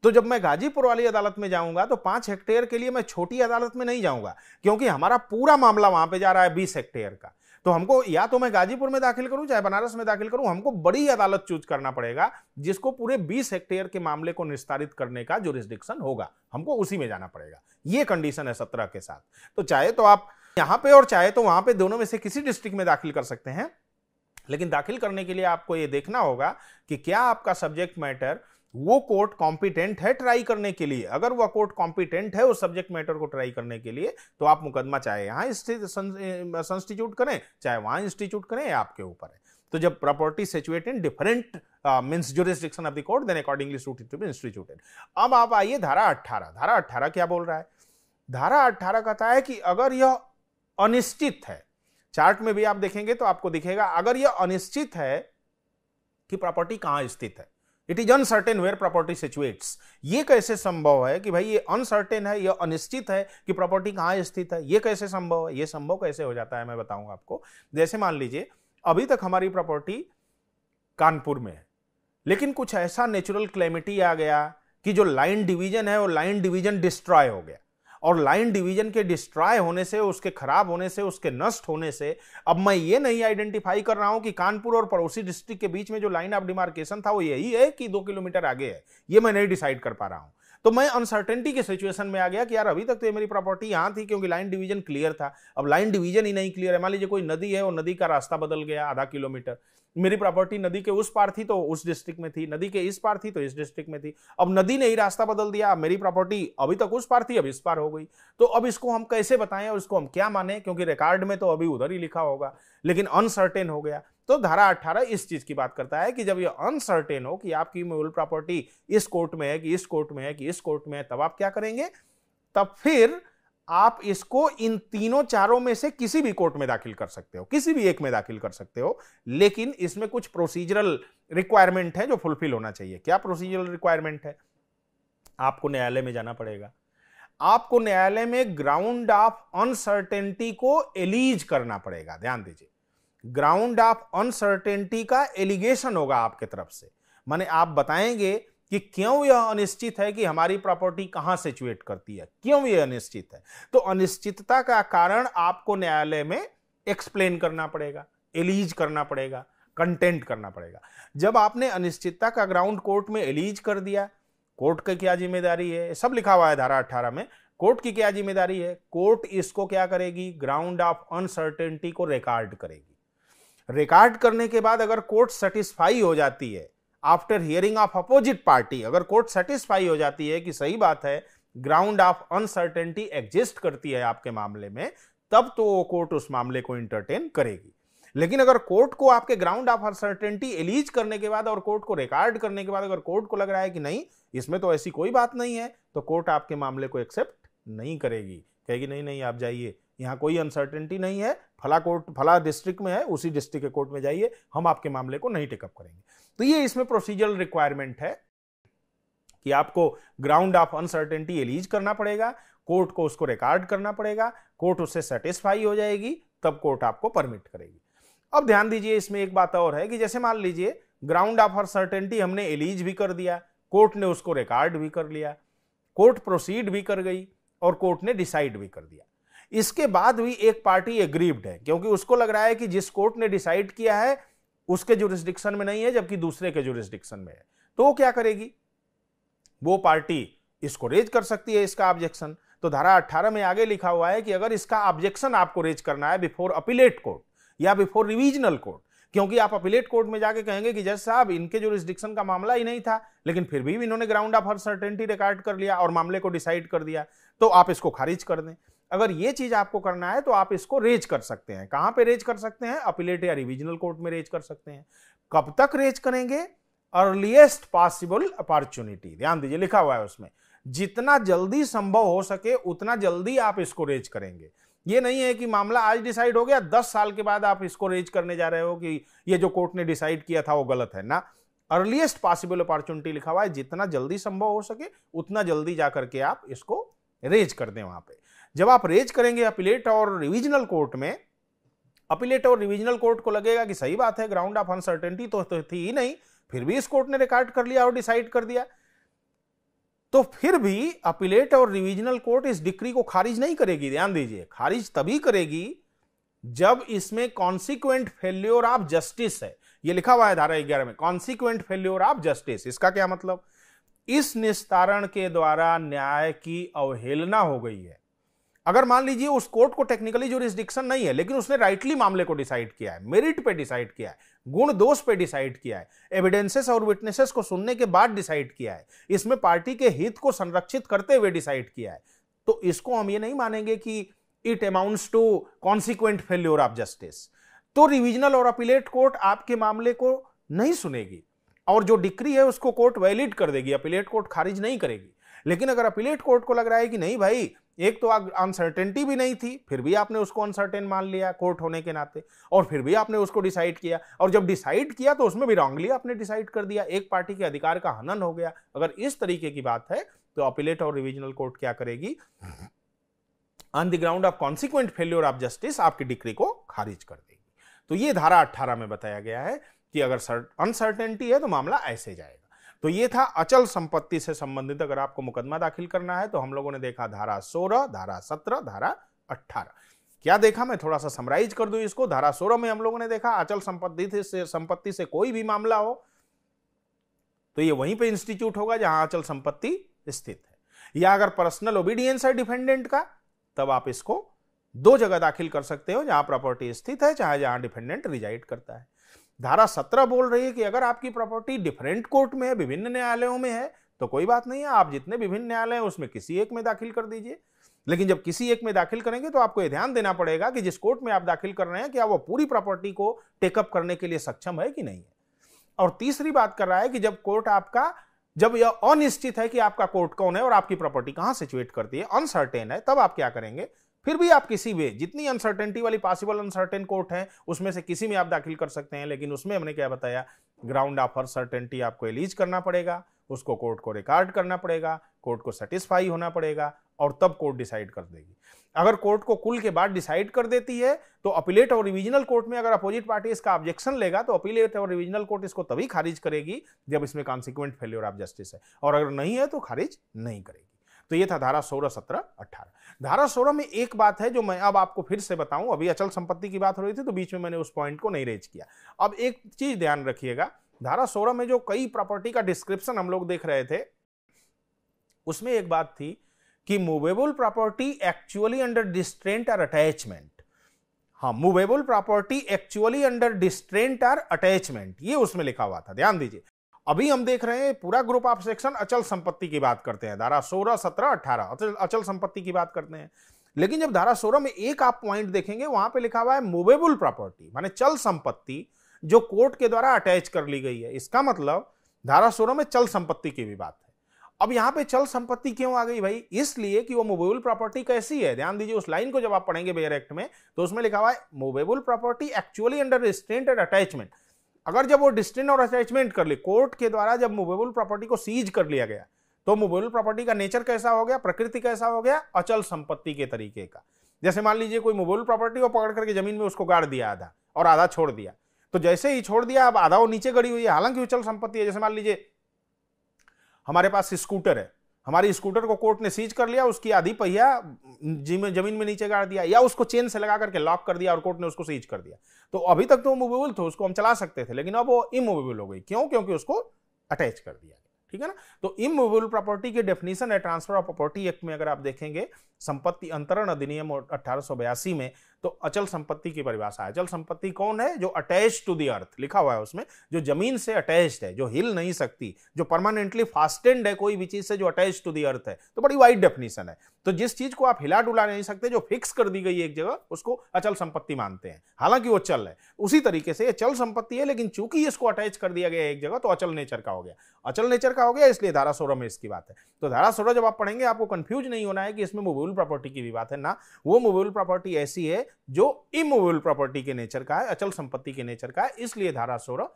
तो जब मैं गाजीपुर वाली अदालत में जाऊंगा तो पांच हेक्टेयर के लिए मैं छोटी अदालत में नहीं जाऊंगा क्योंकि हमारा पूरा मामला वहां पे जा रहा है बीस हेक्टेयर का तो हमको या तो मैं गाजीपुर में दाखिल करूं चाहे बनारस में दाखिल करूं हमको बड़ी अदालत चूज करना पड़ेगा जिसको पूरे 20 हेक्टेयर के मामले को निस्तारित करने का जो होगा हमको उसी में जाना पड़ेगा ये कंडीशन है सत्रह के साथ तो चाहे तो आप यहां पे और चाहे तो वहां पे दोनों में से किसी डिस्ट्रिक्ट में दाखिल कर सकते हैं लेकिन दाखिल करने के लिए आपको ये देखना होगा कि क्या आपका सब्जेक्ट मैटर वो कोर्ट कॉम्पिटेंट है ट्राई करने के लिए अगर वह कोर्ट कॉम्पिटेंट है उस सब्जेक्ट मैटर को ट्राई करने के लिए तो आप मुकदमा चाहे यहाँ इंस्टीट्यूट करें चाहे वहाँ इंस्टीट्यूट करें आपके ऊपर है तो जब property situate in different means jurisdiction of the court then accordingly suit to be instituted अब आप आइए धारा अट्ठारह धारा अट्ठारह क्या बोल रहा है धारा अट्ठारह कहता है कि अगर यह अनिश्चित है चार्ट में भी आप देखेंगे तो आपको दिखेगा अगर यह अनिश्चित है कि प्रॉपर्टी कहां स्थित है it is uncertain where property situates ये कैसे संभव है कि भाई ये अनसर्टेन है यह अनिश्चित है कि प्रॉपर्टी कहाँ स्थित है ये कैसे संभव है ये संभव कैसे हो जाता है मैं बताऊंगा आपको जैसे मान लीजिए अभी तक हमारी प्रॉपर्टी कानपुर में है लेकिन कुछ ऐसा नेचुरल क्लेमिटी आ गया कि जो लाइन डिवीजन है वो लाइन डिवीजन डिस्ट्रॉय हो गया और लाइन डिवीजन के डिस्ट्रॉय होने से उसके खराब होने से उसके नष्ट होने से अब मैं ये नहीं आइडेंटिफाई कर रहा हूं कि कानपुर और पड़ोसी डिस्ट्रिक्ट के बीच में जो लाइन ऑफ डिमार्केशन था वो यही है कि दो किलोमीटर आगे है ये मैं नहीं डिसाइड कर पा रहा हूं तो मैं अनसर्टेनिटी के सिचुएशन में आ गया कि यार अभी तक तो ये मेरी प्रॉपर्टी यहाँ थी क्योंकि लाइन डिवीजन क्लियर था अब लाइन डिवीजन ही नहीं क्लियर है मान लीजिए कोई नदी है वो नदी का रास्ता बदल गया आधा किलोमीटर मेरी प्रॉपर्टी नदी के उस पार थी तो उस डिस्ट्रिक्ट में थी नदी के इस पार थी तो इस डिस्ट्रिक्ट में थी अब नदी ने ही रास्ता बदल दिया मेरी प्रॉपर्टी अभी तक उस पार थी अब इस पार हो गई तो अब इसको हम कैसे बताएं और इसको हम क्या माने क्योंकि रिकॉर्ड में तो अभी उधर ही लिखा होगा लेकिन अनसर्टेन हो गया तो धारा 18 इस चीज की बात करता है कि जब ये अनसर्टेन हो कि आपकी मूल प्रॉपर्टी इस कोर्ट में है कि इस कोर्ट में है कि इस कोर्ट में है तब आप क्या करेंगे तब फिर आप इसको इन तीनों चारों में से किसी भी कोर्ट में दाखिल कर सकते हो किसी भी एक में दाखिल कर सकते हो लेकिन इसमें कुछ प्रोसीजरल रिक्वायरमेंट है जो फुलफिल होना चाहिए क्या प्रोसीजरल रिक्वायरमेंट है आपको न्यायालय में जाना पड़ेगा आपको न्यायालय में ग्राउंड ऑफ अनसर्टेनिटी को एलीज करना पड़ेगा ध्यान दीजिए ग्राउंड ऑफ अनसर्टेनिटी का एलिगेशन होगा आपके तरफ से माने आप बताएंगे कि क्यों यह अनिश्चित है कि हमारी प्रॉपर्टी कहां सिचुएट करती है क्यों यह अनिश्चित है तो अनिश्चितता का कारण आपको न्यायालय में एक्सप्लेन करना पड़ेगा एलिज करना पड़ेगा कंटेंट करना पड़ेगा जब आपने अनिश्चितता का ग्राउंड कोर्ट में एलिज कर दिया कोर्ट की क्या जिम्मेदारी है सब लिखा हुआ है धारा अट्ठारह में कोर्ट की क्या जिम्मेदारी है कोर्ट इसको क्या करेगी ग्राउंड ऑफ अनसर्टेनिटी को रिकॉर्ड करेगी रिकॉर्ड करने के बाद अगर कोर्ट सेटिस्फाई हो जाती है after hearing of opposite party अगर कोर्ट सेटिस्फाई हो जाती है कि सही बात है ग्राउंड ऑफ अनसर्टेनिटी एग्जिस्ट करती है आपके मामले में तब तो वो कोर्ट उस मामले को इंटरटेन करेगी लेकिन अगर कोर्ट को आपके ग्राउंड ऑफ अनसर्टेनिटी एलीज करने के बाद और कोर्ट को रिकॉर्ड करने के बाद अगर कोर्ट को लग रहा है कि नहीं इसमें तो ऐसी कोई बात नहीं है तो कोर्ट आपके मामले को एक्सेप्ट नहीं करेगी कहेगी नहीं नहीं आप जाइए यहाँ कोई अनसर्टेनिटी नहीं है फला कोर्ट फला डिस्ट्रिक्ट में है उसी डिस्ट्रिक्ट के कोर्ट में जाइए हम आपके मामले को नहीं टेकअप करेंगे तो ये इसमें प्रोसीजरल रिक्वायरमेंट है कि आपको ग्राउंड ऑफ अनसर्टेनिटी एलीज करना पड़ेगा कोर्ट को उसको रिकॉर्ड करना पड़ेगा कोर्ट उससे सेटिस्फाई हो जाएगी तब कोर्ट आपको परमिट करेगी अब ध्यान दीजिए इसमें एक बात और है कि जैसे मान लीजिए ग्राउंड ऑफ अनसर्टेनिटी हमने एलीज भी कर दिया कोर्ट ने उसको रिकॉर्ड भी कर लिया कोर्ट प्रोसीड भी कर गई और कोर्ट ने डिसाइड भी कर दिया इसके बाद भी एक पार्टी एग्रीव्ड है क्योंकि उसको लग रहा है कि जिस कोर्ट ने डिसाइड किया है उसके जुरिस्डिक्शन में नहीं है जबकि दूसरे के जुरिस्डिक्शन में है तो वो क्या करेगी वो पार्टी इसको रेज कर सकती है इसका ऑब्जेक्शन तो धारा 18 में आगे लिखा हुआ है कि अगर इसका ऑब्जेक्शन आपको रेज करना है बिफोर अपीलेट कोर्ट या बिफोर रिविजनल कोर्ट क्योंकि आप अपीलेट कोर्ट में जाके कहेंगे कि जज साहब इनके जो का मामला ही नहीं था लेकिन फिर भी इन्होंने ground of uncertainty record कर लिया और मामले को डिसाइड कर दिया तो आप इसको खारिज कर दें अगर ये चीज आपको करना है तो आप इसको रेज कर सकते हैं कहां पे रेज कर सकते हैं अपिलेट या रिविजनल कोर्ट में रेज कर सकते हैं कब तक रेज करेंगे अर्लीस्ट पॉसिबल अपॉर्चुनिटी ध्यान दीजिए लिखा हुआ है उसमें जितना जल्दी संभव हो सके उतना जल्दी आप इसको रेज करेंगे ये नहीं है कि मामला आज डिसाइड हो गया दस साल के बाद आप इसको रेज करने जा रहे हो कि ये जो कोर्ट ने डिसाइड किया था वो गलत है ना अर्लिएस्ट पॉसिबल अपॉर्चुनिटी लिखा हुआ है जितना जल्दी संभव हो सके उतना जल्दी जा करके आप इसको रेज कर दें वहां पर जब आप रेज करेंगे अपिलेट और रिविजनल कोर्ट में अपीलेट और रिविजनल कोर्ट को लगेगा कि सही बात है ग्राउंड ऑफ अनसर्टेनिटी तो, तो थी ही नहीं फिर भी इस कोर्ट ने रिकॉर्ड कर लिया और डिसाइड कर दिया तो फिर भी अपिलेट और रिविजनल कोर्ट इस डिक्री को खारिज नहीं करेगी ध्यान दीजिए खारिज तभी करेगी जब इसमें कॉन्सिक्वेंट फेल्योर ऑफ जस्टिस है यह लिखा हुआ है धारा ग्यारह में कॉन्सिक्वेंट फेल्योर ऑफ जस्टिस इसका क्या मतलब इस निस्तारण के द्वारा न्याय की अवहेलना हो गई है अगर मान लीजिए उस कोर्ट को टेक्निकली जोरिस्डिक्शन नहीं है लेकिन उसने राइटली मामले को डिसाइड किया है मेरिट पे डिसाइड किया है गुण दोष पे डिसाइड किया है एविडेंसेस और विटनेसेस को सुनने के बाद डिसाइड किया है इसमें पार्टी के हित को संरक्षित करते हुए डिसाइड किया है तो इसको हम ये नहीं मानेंगे कि it amounts to consequent failure of justice तो रिविजनल और अपीलेट कोर्ट आपके मामले को नहीं सुनेगी और जो डिक्री है उसको कोर्ट वैलिड कर देगी अपीलेट कोर्ट खारिज नहीं करेगी लेकिन अगर अपीलेट कोर्ट को लग रहा है कि नहीं भाई एक तो अनसर्टेनिटी भी नहीं थी फिर भी आपने उसको अनसर्टेन मान लिया कोर्ट होने के नाते और फिर भी आपने उसको डिसाइड किया और जब डिसाइड किया तो उसमें भी रॉन्गली आपने डिसाइड कर दिया एक पार्टी के अधिकार का हनन हो गया अगर इस तरीके की बात है तो अपीलेट और रिविजनल कोर्ट क्या करेगी on the ground of consequent failure of justice आपकी डिग्री को खारिज कर देगी तो ये धारा अट्ठारह में बताया गया है कि अगर अनसर्टेनिटी है तो मामला ऐसे जाएगा तो ये था अचल संपत्ति से संबंधित अगर आपको मुकदमा दाखिल करना है तो हम लोगों ने देखा धारा सोलह धारा सत्रह धारा अठारह क्या देखा मैं थोड़ा सा समराइज कर दू इसको धारा सोलह में हम लोगों ने देखा अचल संपत्ति से संपत्ति से कोई भी मामला हो तो ये वहीं पे इंस्टीट्यूट होगा जहां अचल संपत्ति स्थित है या अगर पर्सनल ओबीडियंस है डिफेंडेंट का तब आप इसको दो जगह दाखिल कर सकते हो जहां प्रॉपर्टी स्थित है चाहे जहां डिफेंडेंट रिजाइड करता है धारा सत्रह बोल रही है कि अगर आपकी प्रॉपर्टी डिफरेंट कोर्ट में है विभिन्न न्यायालयों में है तो कोई बात नहीं है आप जितने विभिन्न न्यायालय हैं उसमें किसी एक में दाखिल कर दीजिए लेकिन जब किसी एक में दाखिल करेंगे तो आपको यह ध्यान देना पड़ेगा कि जिस कोर्ट में आप दाखिल कर रहे हैं क्या वो पूरी प्रॉपर्टी को टेकअप करने के लिए सक्षम है कि नहीं है और तीसरी बात कर रहा है कि जब कोर्ट आपका जब यह अनिश्चित है कि आपका कोर्ट कौन है और आपकी प्रॉपर्टी कहां सिचुएट करती है अनसर्टेन है तब आप क्या करेंगे फिर भी आप किसी भी जितनी अनसर्टेनिटी वाली पॉसिबल अनसर्टेन कोर्ट है उसमें से किसी में आप दाखिल कर सकते हैं लेकिन उसमें हमने क्या बताया ग्राउंड ऑफ हर आपको एलीज करना पड़ेगा उसको कोर्ट को रिकॉर्ड करना पड़ेगा कोर्ट को सेटिस्फाई होना पड़ेगा और तब कोर्ट डिसाइड कर देगी अगर कोर्ट को कुल के बाद डिसाइड कर देती है तो अपीलेट और रिविजनल कोर्ट में अगर अपोजिट पार्टी इसका ऑब्जेक्शन लेगा तो अपीलेट और रिविजनल कोर्ट इसको तभी खारिज करेगी जब इसमें कॉन्सिक्वेंट फेल्योर ऑफ जस्टिस है और अगर नहीं है तो खारिज नहीं करेगी तो ये था धारा सोलह सत्रह अट्ठारह धारा सोलह में एक बात है जो मैं अब आपको फिर से बताऊं अभी अचल संपत्ति की बात हो रही थी तो बीच में मैंने उस पॉइंट को नहीं रेज किया अब एक चीज ध्यान रखिएगा धारा सोलह में जो कई प्रॉपर्टी का डिस्क्रिप्शन हम लोग देख रहे थे उसमें एक बात थी कि movable property actually under distraint or attachment हाँ movable property actually under distraint or attachment ये उसमें लिखा हुआ था ध्यान दीजिए अभी हम देख रहे हैं पूरा ग्रुप ऑफ सेक्शन अचल संपत्ति की बात करते हैं धारा सोलह सत्रह अट्ठारह अचल अचल संपत्ति की बात करते हैं लेकिन जब धारा सोलह में एक आप पॉइंट देखेंगे वहां पे लिखा हुआ है मूवेबल प्रॉपर्टी माने चल संपत्ति जो कोर्ट के द्वारा अटैच कर ली गई है इसका मतलब धारा सोलह में चल संपत्ति की भी बात है अब यहाँ पे चल संपत्ति क्यों आ गई भाई इसलिए कि वो मूवेबल प्रॉपर्टी कैसी है ध्यान दीजिए उस लाइन को जब आप पढ़ेंगे बेयर एक्ट में तो उसमें लिखा हुआ है movable property actually under restraint and attachment अगर जब वो डिस्टेंट और अटैचमेंट कर ली कोर्ट के द्वारा जब मूवेबल प्रॉपर्टी को सीज कर लिया गया तो मूवेबल प्रॉपर्टी का नेचर कैसा हो गया प्रकृति कैसा हो गया अचल संपत्ति के तरीके का जैसे मान लीजिए कोई मूवेबल प्रॉपर्टी को पकड़ करके जमीन में उसको गाड़ दिया आधा और आधा छोड़ दिया तो जैसे ही छोड़ दिया अब आधा वो नीचे गड़ी हुई है हालांकि अचल संपत्ति है जैसे मान लीजिए हमारे पास स्कूटर है हमारी स्कूटर को कोर्ट ने सीज कर लिया उसकी आधी पहिया जमीन में नीचे गाड़ दिया या उसको चेन से लगा करके लॉक कर दिया और कोर्ट ने उसको सीज कर दिया तो अभी तक तो मूवेबल थे उसको हम चला सकते थे लेकिन अब वो इमूवेबल हो गई क्यों क्योंकि उसको अटैच कर दिया ठीक है ना तो इमूवेबल प्रॉपर्टी की डेफिनेशन है ट्रांसफर ऑफ प्रॉपर्टी एक्ट में अगर आप देखेंगे संपत्ति अंतरण अधिनियम अठारह में तो अचल संपत्ति की परिभाषा है अचल संपत्ति कौन है जो अटैच टू दी अर्थ लिखा हुआ है उसमें जो जमीन से अटैच है जो हिल नहीं सकती जो परमानेंटली फास्टेंड है कोई भी चीज से जो अटैच टू दी अर्थ है तो बड़ी वाइड डेफिनेशन है तो जिस चीज को आप हिला डुला नहीं सकते जो फिक्स कर दी गई एक जगह उसको अचल संपत्ति मानते हैं हालांकि वो चल है उसी तरीके से ये चल संपत्ति है लेकिन चूंकि इसको अटैच कर दिया गया एक जगह तो अचल नेचर का हो गया अचल नेचर का हो गया इसलिए धारा सोलह में इसकी बात है तो धारा सोलह जब आप पढ़ेंगे आपको कंफ्यूज नहीं होना है कि इसमें मूवेबल प्रॉपर्टी की भी बात है ना वो मूवेबल प्रॉपर्टी ऐसी है जो इमूवेबल प्रॉपर्टी के नेचर का है अचल संपत्ति के नेचर का है इसलिए धारा सोलह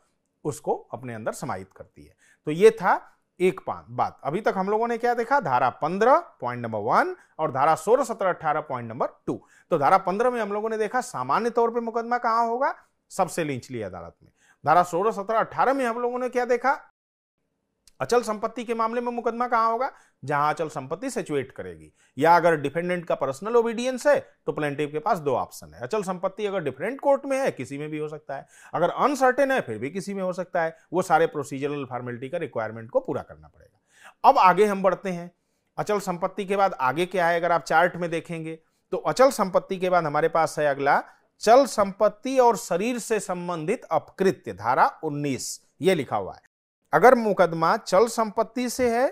उसको अपने अंदर समाहित करती है तो ये था एक बात अभी तक हम लोगों ने क्या देखा धारा पंद्रह पॉइंट नंबर वन और धारा सोलह सत्रह अठारह पॉइंट नंबर टू तो धारा पंद्रह में हम लोगों ने देखा सामान्य तौर पर मुकदमा कहां होगा सबसे लिंचली अदालत में धारा सोलह सत्रह अठारह में हम लोगों ने क्या देखा अचल संपत्ति के मामले में मुकदमा कहां होगा जहां अचल संपत्ति सेचुएट करेगी या अगर डिफेंडेंट का पर्सनल ओबीडियंस है तो प्लेंटिव के पास दो ऑप्शन है अचल संपत्ति अगर डिफरेंट कोर्ट में है किसी में भी हो सकता है अगर अनसर्टेन है फिर भी किसी में हो सकता है वो सारे प्रोसीजरल फॉर्मेलिटी का रिक्वायरमेंट को पूरा करना पड़ेगा अब आगे हम बढ़ते हैं अचल संपत्ति के बाद आगे क्या है अगर आप चार्ट में देखेंगे तो अचल संपत्ति के बाद हमारे पास है अगला चल संपत्ति और शरीर से संबंधित अपकृत्य धारा 19 ये लिखा हुआ है अगर मुकदमा चल संपत्ति से है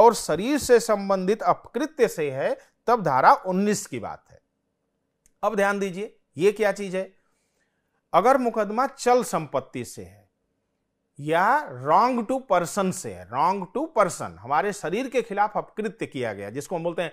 और शरीर से संबंधित अपकृत्य से है तब धारा 19 की बात है अब ध्यान दीजिए यह क्या चीज है अगर मुकदमा चल संपत्ति से है या रॉन्ग टू पर्सन से है रॉन्ग टू पर्सन हमारे शरीर के खिलाफ अपकृत्य किया गया जिसको हम बोलते हैं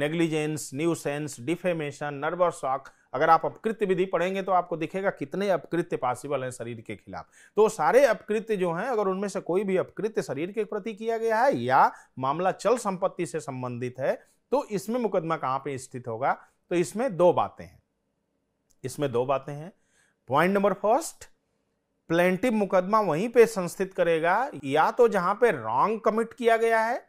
negligence nuisance defamation nervous shock अगर आप अपकृत्य विधि पढ़ेंगे तो आपको दिखेगा कितने अपकृत्य पॉसिबल हैं शरीर के खिलाफ तो सारे अपकृत्य जो हैं अगर उनमें से कोई भी अपकृत्य शरीर के प्रति किया गया है या मामला चल संपत्ति से संबंधित है तो इसमें मुकदमा कहाँ पे स्थित होगा तो इसमें दो बातें हैं इसमें दो बातें हैं पॉइंट नंबर फर्स्ट प्लेंटिव मुकदमा वहीं पे संस्थित करेगा या तो जहां पे रॉन्ग कमिट किया गया है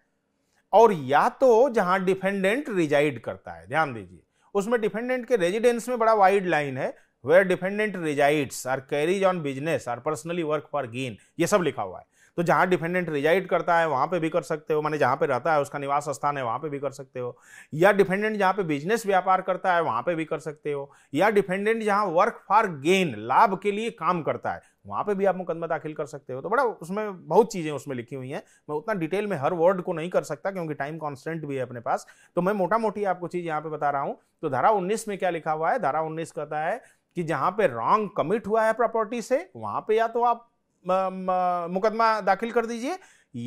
और या तो जहां डिफेंडेंट रिजाइड करता है ध्यान दीजिए उसमें डिफेंडेंट के रेजिडेंस में बड़ा वाइड लाइन है where defendant resides or carries on business or personally work for gain ये सब लिखा हुआ है तो जहाँ डिफेंडेंट रिजाइड करता है वहाँ पे भी कर सकते हो माने जहाँ पे रहता है उसका निवास स्थान है वहाँ पे भी कर सकते हो या डिफेंडेंट जहाँ पे बिजनेस व्यापार करता है वहाँ पे भी कर सकते हो या डिफेंडेंट जहाँ वर्क फॉर गेन लाभ के लिए काम करता है वहाँ पे भी आप मुकदमा दाखिल कर सकते हो तो बड़ा उसमें बहुत चीज़ें उसमें लिखी हुई हैं मैं उतना डिटेल में हर वर्ड को नहीं कर सकता क्योंकि टाइम कॉन्स्टेंट भी है अपने पास तो मैं मोटा मोटी आपको चीज़ यहाँ पे बता रहा हूँ तो धारा उन्नीस में क्या लिखा हुआ है धारा उन्नीस कहता है कि जहाँ पे रॉन्ग कमिट हुआ है प्रॉपर्टी से वहाँ पे या तो आप मुकदमा दाखिल कर दीजिए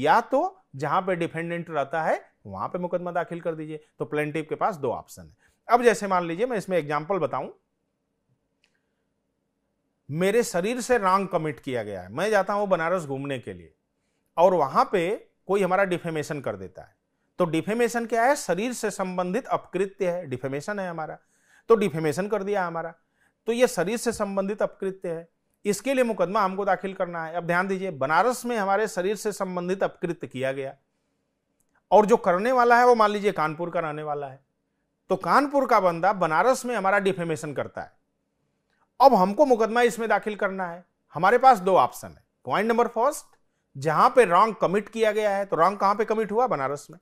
या तो जहां पे डिफेंडेंट रहता है वहां पे मुकदमा दाखिल कर दीजिए तो प्लेंटिव के पास दो ऑप्शन है अब जैसे मान लीजिए मैं इसमें एग्जाम्पल बताऊं मेरे शरीर से रॉन्ग कमिट किया गया है मैं जाता हूं बनारस घूमने के लिए और वहां पे कोई हमारा डिफेमेशन कर देता है तो डिफेमेशन क्या है शरीर से संबंधित अपकृत्य है डिफेमेशन है हमारा तो डिफेमेशन कर दिया हमारा तो ये शरीर से संबंधित अपकृत्य है इसके लिए मुकदमा हमको दाखिल करना है अब ध्यान दीजिए बनारस में हमारे शरीर से संबंधित अपकृत किया गया और जो करने वाला है वो मान लीजिए कानपुर का रहने वाला है तो कानपुर का बंदा बनारस में हमारा डिफेमेशन करता है अब हमको मुकदमा इसमें दाखिल करना है हमारे पास दो ऑप्शन है पॉइंट नंबर फर्स्ट जहां पे रॉन्ग कमिट किया गया है तो रॉन्ग कहां पे कमिट हुआ बनारस में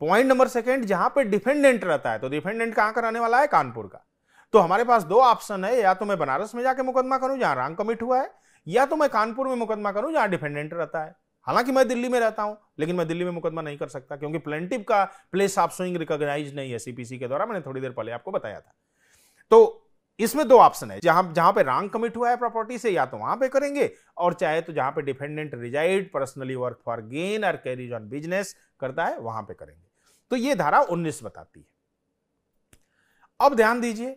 पॉइंट नंबर सेकंड जहां पे डिफेंडेंट रहता है तो डिफेंडेंट कहां का रहने वाला है कानपुर का तो हमारे पास दो ऑप्शन है या तो मैं बनारस में जाके मुकदमा करूं जहां रॉन्ग कमिट हुआ है या तो मैं कानपुर में मुकदमा करूं जहां डिफेंडेंट रहता है हालांकि मैं दिल्ली में रहता हूं लेकिन मैं दिल्ली में मुकदमा नहीं कर सकता क्योंकि प्लेंटिव का प्लेस ऑफ स्विंग रिकॉग्नाइज नहीं है सीपीसी के द्वारा मैंने थोड़ी देर पहले आपको बताया था तो इसमें दो ऑप्शन है जहां जहां पे रांग कमिट हुआ है प्रॉपर्टी से या तो वहां पे करेंगे और चाहे तो जहां पे defendant reside personally work for gain और कैरीज ऑन बिजनेस करता है वहां पे करेंगे तो ये धारा 19 बताती है अब ध्यान दीजिए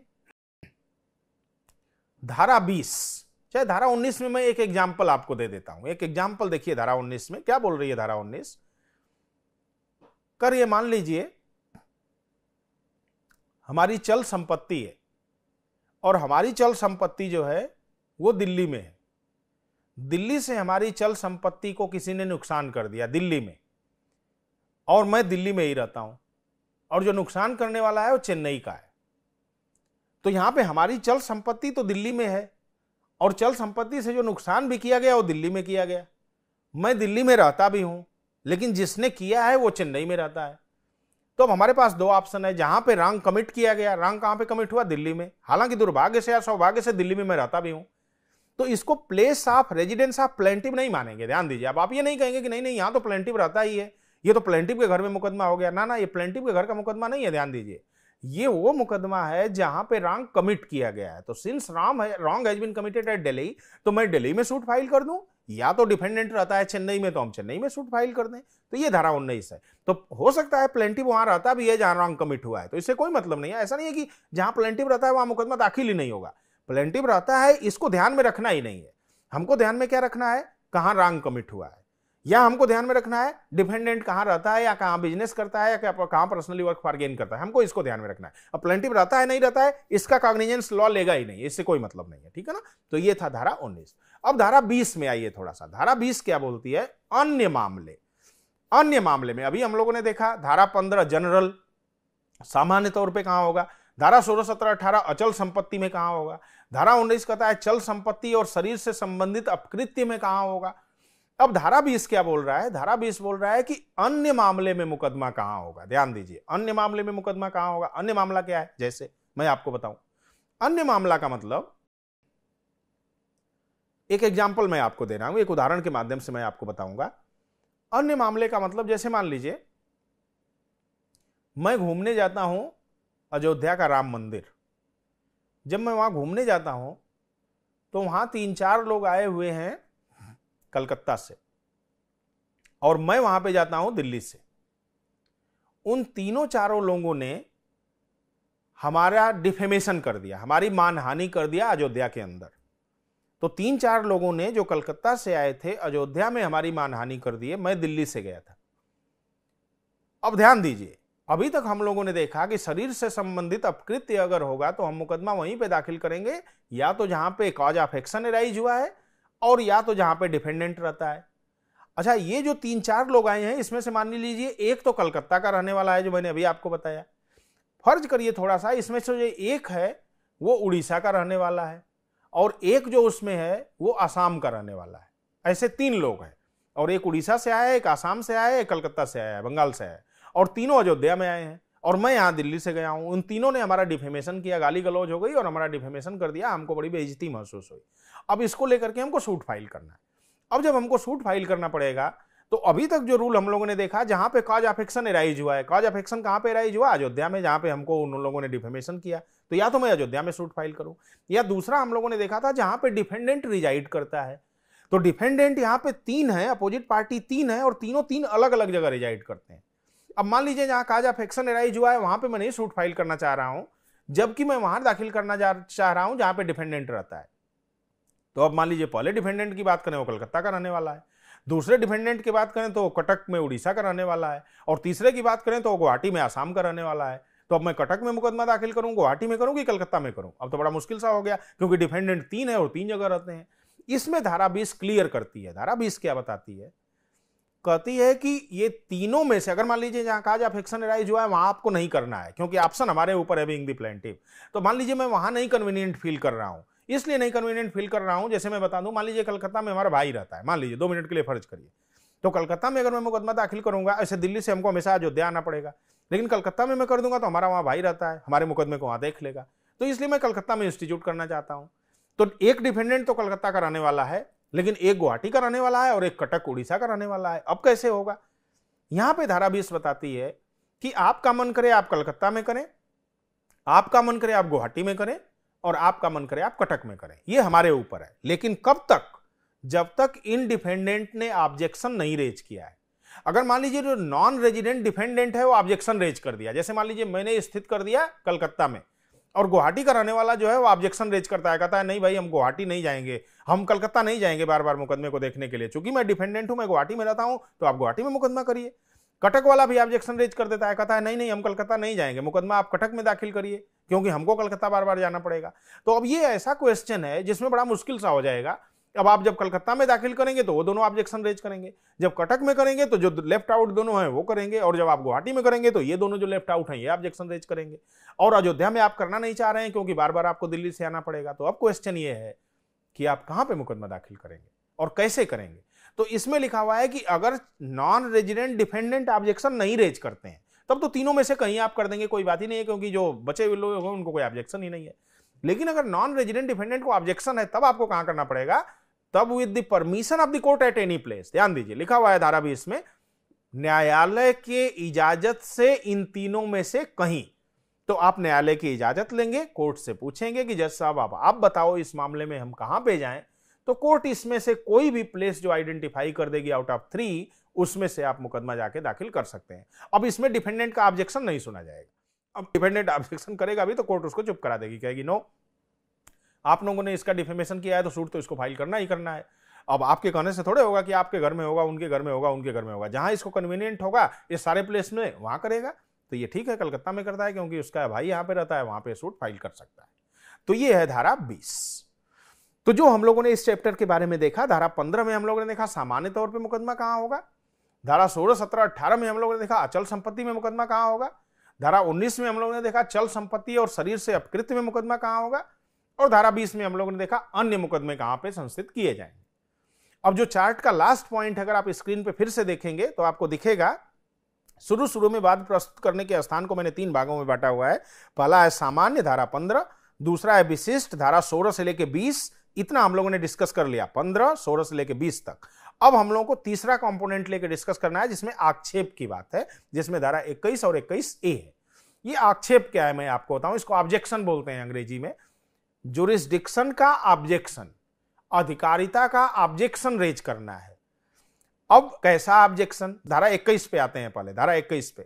धारा 20 चाहे धारा 19 में मैं एक एग्जाम्पल आपको दे देता हूं एक एग्जाम्पल देखिए धारा 19 में क्या बोल रही है धारा 19 कर ये मान लीजिए हमारी चल संपत्ति है और हमारी चल संपत्ति जो है वो दिल्ली में है दिल्ली से हमारी चल संपत्ति को किसी ने नुकसान कर दिया दिल्ली में और मैं दिल्ली में ही रहता हूं और जो नुकसान करने वाला है वो चेन्नई का है तो यहां पे हमारी चल संपत्ति तो दिल्ली में है और चल संपत्ति से जो नुकसान भी किया गया वो दिल्ली में किया गया मैं दिल्ली में रहता भी हूं लेकिन जिसने किया है वो चेन्नई में रहता है तो अब हमारे पास दो ऑप्शन है जहां पे रंग कमिट किया गया रंग कहां पे कमिट हुआ दिल्ली में हालांकि दुर्भाग्य से या सौभाग्य से दिल्ली में मैं रहता भी हूं तो इसको place of residence of plaintiff नहीं मानेंगे ध्यान दीजिए अब आप ये नहीं कहेंगे कि नहीं नहीं यहां तो प्लेंटिव रहता ही है ये तो प्लेंटिव के घर में मुकदमा हो गया ना ना ये प्लेंटिव के घर का मुकदमा नहीं है ध्यान दीजिए ये वो मुकदमा है जहां पे रॉन्ग कमिट किया गया है तो सिंस राम है wrong has been committed at Delhi तो मैं दिल्ली में सूट फाइल कर दूं या तो डिफेंडेंट रहता है चेन्नई में तो हम चेन्नई में सूट फाइल कर दें तो ये धारा उन्नीस है तो हो सकता है प्लेंटिव वहां रहता भी है जहां रॉन्ग कमिट हुआ है तो इससे कोई मतलब नहीं है ऐसा नहीं है कि जहां प्लेंटिव रहता है वहां मुकदमा दाखिल ही नहीं होगा प्लेंटिव रहता है इसको ध्यान में रखना ही नहीं है हमको ध्यान में क्या रखना है कहां रॉन्ग कमिट हुआ है या हमको ध्यान में रखना है डिपेंडेंट कहाँ रहता है या कहां बिजनेस करता है या कहां पर्सनली वर्क फॉर गेन करता है हमको इसको ध्यान में रखना है अब प्लेंटिव रहता है नहीं रहता है इसका कॉग्निजेंस लॉ लेगा ही नहीं इससे कोई मतलब नहीं है ठीक है ना तो ये था धारा उन्नीस अब धारा बीस में आइए थोड़ा सा धारा बीस क्या बोलती है अन्य मामले अन्य मामले में अभी हम लोगों ने देखा धारा पंद्रह जनरल सामान्य तौर पर कहां होगा धारा सोलह सत्रह अठारह अचल संपत्ति में कहां होगा धारा उन्नीस कहता है चल संपत्ति और शरीर से संबंधित अपकृत्य में कहां होगा अब धारा बीस क्या बोल रहा है धारा बीस बोल रहा है कि अन्य मामले में मुकदमा कहां होगा ध्यान दीजिए अन्य मामले में मुकदमा कहां होगा अन्य मामला क्या है जैसे मैं आपको बताऊं अन्य मामला का मतलब एक एग्जाम्पल मैं आपको दे रहा हूं एक उदाहरण के माध्यम से मैं आपको बताऊंगा अन्य मामले का मतलब जैसे मान लीजिए मैं घूमने जाता हूं अयोध्या का राम मंदिर जब मैं वहां घूमने जाता हूं तो वहां तीन चार लोग आए हुए हैं कलकत्ता से और मैं वहां पे जाता हूं दिल्ली से उन तीनों चारों लोगों ने हमारा डिफेमेशन कर दिया हमारी मानहानि कर दिया अयोध्या के अंदर तो तीन चार लोगों ने जो कलकत्ता से आए थे अयोध्या में हमारी मानहानि कर दी मैं दिल्ली से गया था अब ध्यान दीजिए अभी तक हम लोगों ने देखा कि शरीर से संबंधित अपकृत्य अगर होगा तो हम मुकदमा वहीं पे दाखिल करेंगे या तो जहां पे कॉज ऑफ एक्शन एराइज हुआ है और या तो जहां पे डिपेंडेंट रहता है अच्छा ये जो तीन चार लोग आए हैं इसमें से मान लीजिए एक तो कलकत्ता का रहने वाला है जो मैंने अभी आपको बताया फर्ज करिए थोड़ा सा इसमें से जो एक है वो उड़ीसा का रहने वाला है और एक जो उसमें है वो आसाम का रहने वाला है ऐसे तीन लोग हैं और एक उड़ीसा से आया है एक आसाम से आया है एक कलकत्ता से आया है बंगाल से आया है और तीनों अयोध्या में आए हैं और मैं यहाँ दिल्ली से गया हूँ उन तीनों ने हमारा डिफेमेशन किया गाली गलौज हो गई और हमारा डिफेमेशन कर दिया हमको बड़ी बेइज्जती महसूस हुई अब इसको लेकर के हमको सूट फाइल करना है अब जब हमको सूट फाइल करना पड़ेगा तो अभी तक जो रूल हम लोगों ने देखा जहां पे कॉज ऑफ एक्शन एराइज हुआ है कॉज ऑफ एक्शन कहां पे एराइज हुआ अयोध्या में जहां पे हमको उन लोगों ने डिफेमेशन किया तो या तो मैं अयोध्या में सूट फाइल करूं या दूसरा हम लोगों ने देखा था जहां पे डिफेंडेंट रिजाइड करता है तो डिफेंडेंट यहां पे तीन है अपोजिट पार्टी तीन है और तीनों तीन अलग अलग जगह रिजाइड करते हैं अब मान लीजिए जहां काज ऑफ एक्शन एराइज हुआ है वहां पर मैं नहीं सूट फाइल करना चाह रहा हूँ जबकि मैं वहां दाखिल करना चाह रहा हूं जहां पे डिफेंडेंट रहता है तो अब मान लीजिए पहले डिफेंडेंट की बात करें वो कलकत्ता का रहने वाला है दूसरे डिफेंडेंट की बात करें तो कटक में उड़ीसा का रहने वाला है और तीसरे की बात करें तो गुवाहाटी में आसाम का रहने वाला है तो अब मैं कटक में मुकदमा दाखिल करूँ गुवाहाटी में करूँ कि कलकत्ता में करूँ अब तो बड़ा मुश्किल सा हो गया क्योंकि डिफेंडेंट तीन है और तीन जगह रहते हैं इसमें धारा बीस क्लियर करती है धारा बीस क्या बताती है कहती है कि ये तीनों में से अगर मान लीजिए जहां काज जाए एक्शन राइज हुआ है वहां आपको नहीं करना है क्योंकि ऑप्शन हमारे ऊपर है बींग द प्लेंटिव तो मान लीजिए मैं वहां नहीं कन्वीनियंट फील कर रहा हूं इसलिए नहीं कन्वीनियंट फील कर रहा हूँ जैसे मैं बता दूँ मान लीजिए कलकत्ता में हमारा भाई रहता है मान लीजिए दो मिनट के लिए फर्ज करिए तो कलकत्ता में अगर मैं मुकदमा दाखिल करूंगा ऐसे दिल्ली से हमको हमेशा अयोध्या आना पड़ेगा लेकिन कलकत्ता में मैं कर दूंगा तो हमारा वहाँ भाई रहता है हमारे मुकदमे को वहाँ देख लेगा तो इसलिए मैं कलकत्ता में इंस्टीट्यूट करना चाहता हूँ तो एक डिफेंडेंट तो कलकत्ता का रहने वाला है लेकिन एक गुवाहाटी का रहने वाला है और एक कटक उड़ीसा का रहने वाला है अब कैसे होगा यहाँ पे धारा बीस बताती है कि आपका मन करे आप कलकत्ता में करें आपका मन करे आप गुवाहाटी में करें और आपका मन करे आप कटक में करें ये हमारे ऊपर है लेकिन कब तक जब तक इनडिफेंडेंट ने ऑब्जेक्शन नहीं रेज किया है अगर मान लीजिए जो नॉन रेजिडेंट डिफेंडेंट है वो ऑब्जेक्शन रेज कर दिया जैसे मान लीजिए मैंने स्थित कर दिया कलकत्ता में और गुवाहाटी का रहने वाला जो है वो ऑब्जेक्शन रेज करता है कहता है नहीं भाई हम गुवाहाटी नहीं जाएंगे हम कलकत्ता नहीं जाएंगे बार बार मुकदमे को देखने के लिए चूंकि मैं डिफेंडेंट हूं मैं गुवाहाटी में रहता हूं तो आप गुवाहाटी में मुकदमा करिए कटक वाला भी ऑब्जेक्शन रेज कर देता है कहता है नहीं नहीं हम कलकत्ता नहीं जाएंगे मुकदमा आप कटक में दाखिल करिए क्योंकि हमको कलकत्ता बार बार जाना पड़ेगा तो अब ये ऐसा क्वेश्चन है जिसमें बड़ा मुश्किल सा हो जाएगा अब आप जब कलकत्ता में दाखिल करेंगे तो वो दोनों ऑब्जेक्शन रेज करेंगे जब कटक में करेंगे तो जो लेफ्ट आउट दोनों हैं वो करेंगे और जब आप गुवाहाटी में करेंगे तो ये दोनों जो लेफ्ट आउट हैं ये ऑब्जेक्शन रेज करेंगे और अयोध्या में आप करना नहीं चाह रहे हैं क्योंकि बार बार आपको दिल्ली से आना पड़ेगा तो अब क्वेश्चन ये है कि आप कहाँ पर मुकदमा दाखिल करेंगे और कैसे करेंगे तो इसमें लिखा हुआ है कि अगर नॉन रेजिडेंट डिफेंडेंट ऑब्जेक्शन नहीं रेज करते हैं तब तो तीनों में से कहीं आप कर देंगे कोई बात ही नहीं है क्योंकि जो बचे हुए लोग उनको कोई ऑब्जेक्शन ही नहीं है लेकिन अगर नॉन रेजिडेंट डिफेंडेंट को ऑब्जेक्शन है तब आपको कहां करना पड़ेगा तब with the permission of the court at any place ध्यान दीजिए लिखा हुआ है धारा भी इसमें न्यायालय के इजाजत से इन तीनों में से कहीं तो आप न्यायालय की इजाजत लेंगे कोर्ट से पूछेंगे कि जज साहब आप आप बताओ इस मामले में हम कहां पे जाएं तो कोर्ट इसमें से कोई भी प्लेस जो आइडेंटिफाई कर देगी आउट ऑफ थ्री उसमें से आप मुकदमा जाके दाखिल कर सकते हैं अब इसमें डिफेंडेंट का ऑब्जेक्शन नहीं सुना जाएगा अब डिफेंडेंट ऑब्जेक्शन करेगा भी तो कोर्ट उसको चुप करा देगी कहेगी नो आप लोगों ने इसका डिफेमेशन किया है तो सूट तो इसको फाइल करना ही करना है अब आपके कहने से थोड़े होगा कि आपके घर में होगा उनके घर में होगा उनके घर में होगा जहां इसको कन्वीनियंट होगा ये सारे प्लेस में वहां करेगा तो ये ठीक है कलकत्ता में करता है क्योंकि उसका भाई यहां पे रहता है वहां पे सूट फाइल कर सकता है तो ये है धारा बीस तो जो हम लोगों ने इस चैप्टर के बारे में देखा धारा पंद्रह में हम लोगों ने देखा सामान्य तौर पर मुकदमा कहाँ होगा धारा सोलह सत्रह अट्ठारह में हम लोगों ने देखा अचल संपत्ति में मुकदमा कहाँ होगा धारा 19 में हम लोगों ने देखा चल संपत्ति और शरीर से अपकृत में मुकदमा कहाँ होगा और धारा 20 में हम लोगों ने देखा अन्य मुकदमे कहाँ पे संस्थित किए जाएंगे अब जो चार्ट का लास्ट पॉइंट अगर आप स्क्रीन पे फिर से देखेंगे तो आपको दिखेगा शुरू शुरू में बाद प्रस्तुत करने के स्थान को मैंने तीन भागों में बांटा हुआ है पहला है सामान्य धारा पंद्रह दूसरा है विशिष्ट धारा सोलह से लेकर बीस इतना हम लोगों ने डिस्कस कर लिया पंद्रह सोलह से लेकर बीस तक अब हम लोगों को तीसरा कंपोनेंट लेकर डिस्कस करना है जिसमें आक्षेप की बात है जिसमें धारा इक्कीस और इक्कीस ए है ये आक्षेप क्या है मैं आपको बताऊं इसको ऑब्जेक्शन बोलते हैं अंग्रेजी में जुरिस्डिक्शन का ऑब्जेक्शन अधिकारिता का ऑब्जेक्शन रेज करना है अब कैसा ऑब्जेक्शन धारा इक्कीस पे आते हैं पहले धारा इक्कीस पे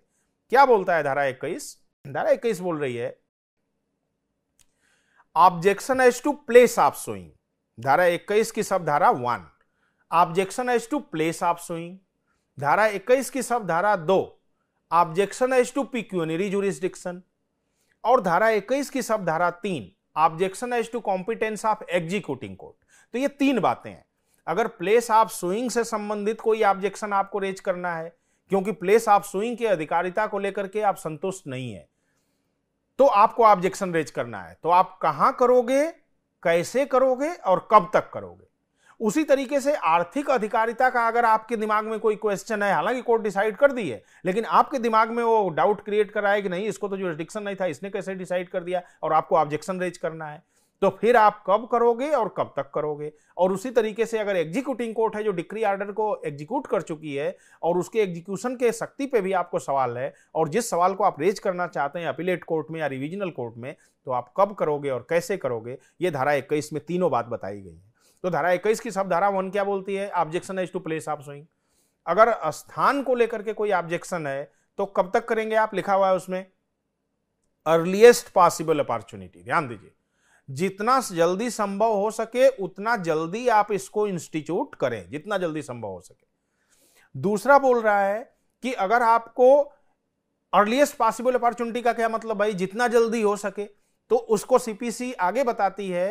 क्या बोलता है धारा इक्कीस धारा इक्कीस बोल रही है objection as to place of suing धारा इक्कीस की सब धारा one objection as to place of suing धारा इक्कीस की सब धारा दो objection as to pecuniary jurisdiction और धारा इक्कीस की सब धारा तीन objection as to competence of executing court तो ये तीन बातें हैं अगर प्लेस ऑफ सुइंग से संबंधित कोई ऑब्जेक्शन आपको रेज करना है क्योंकि प्लेस ऑफ सुइंग के अधिकारिता को लेकर के आप संतुष्ट नहीं है तो आपको ऑब्जेक्शन रेज करना है तो आप कहां करोगे कैसे करोगे और कब तक करोगे उसी तरीके से आर्थिक अधिकारिता का अगर आपके दिमाग में कोई क्वेश्चन है हालांकि कोर्ट डिसाइड कर दी है लेकिन आपके दिमाग में वो डाउट क्रिएट कर रहा है कि नहीं इसको तो जो नहीं था इसने कैसे डिसाइड कर दिया और आपको ऑब्जेक्शन रेज करना है तो फिर आप कब करोगे और कब तक करोगे और उसी तरीके से अगर एग्जीक्यूटिंग कोर्ट है जो डिक्री आर्डर को एग्जीक्यूट कर चुकी है और उसके एग्जीक्यूशन के शक्ति पे भी आपको सवाल है और जिस सवाल को आप रेज करना चाहते हैं अपीलेट कोर्ट में या रिविजनल कोर्ट में तो आप कब करोगे और कैसे करोगे ये धारा इक्कीस में तीनों बात बताई गई है तो धारा इक्कीस की सब धारा वन क्या बोलती है objection as to place of suing अगर स्थान को लेकर के कोई ऑब्जेक्शन है तो कब तक करेंगे आप लिखा हुआ है उसमें अर्लीएस्ट पॉसिबल अपॉर्चुनिटी ध्यान दीजिए जितना जल्दी संभव हो सके उतना जल्दी आप इसको इंस्टीट्यूट करें जितना जल्दी संभव हो सके दूसरा बोल रहा है कि अगर आपको अर्लीस्ट पॉसिबल अपॉर्चुनिटी का क्या मतलब भाई जितना जल्दी हो सके तो उसको सीपीसी आगे बताती है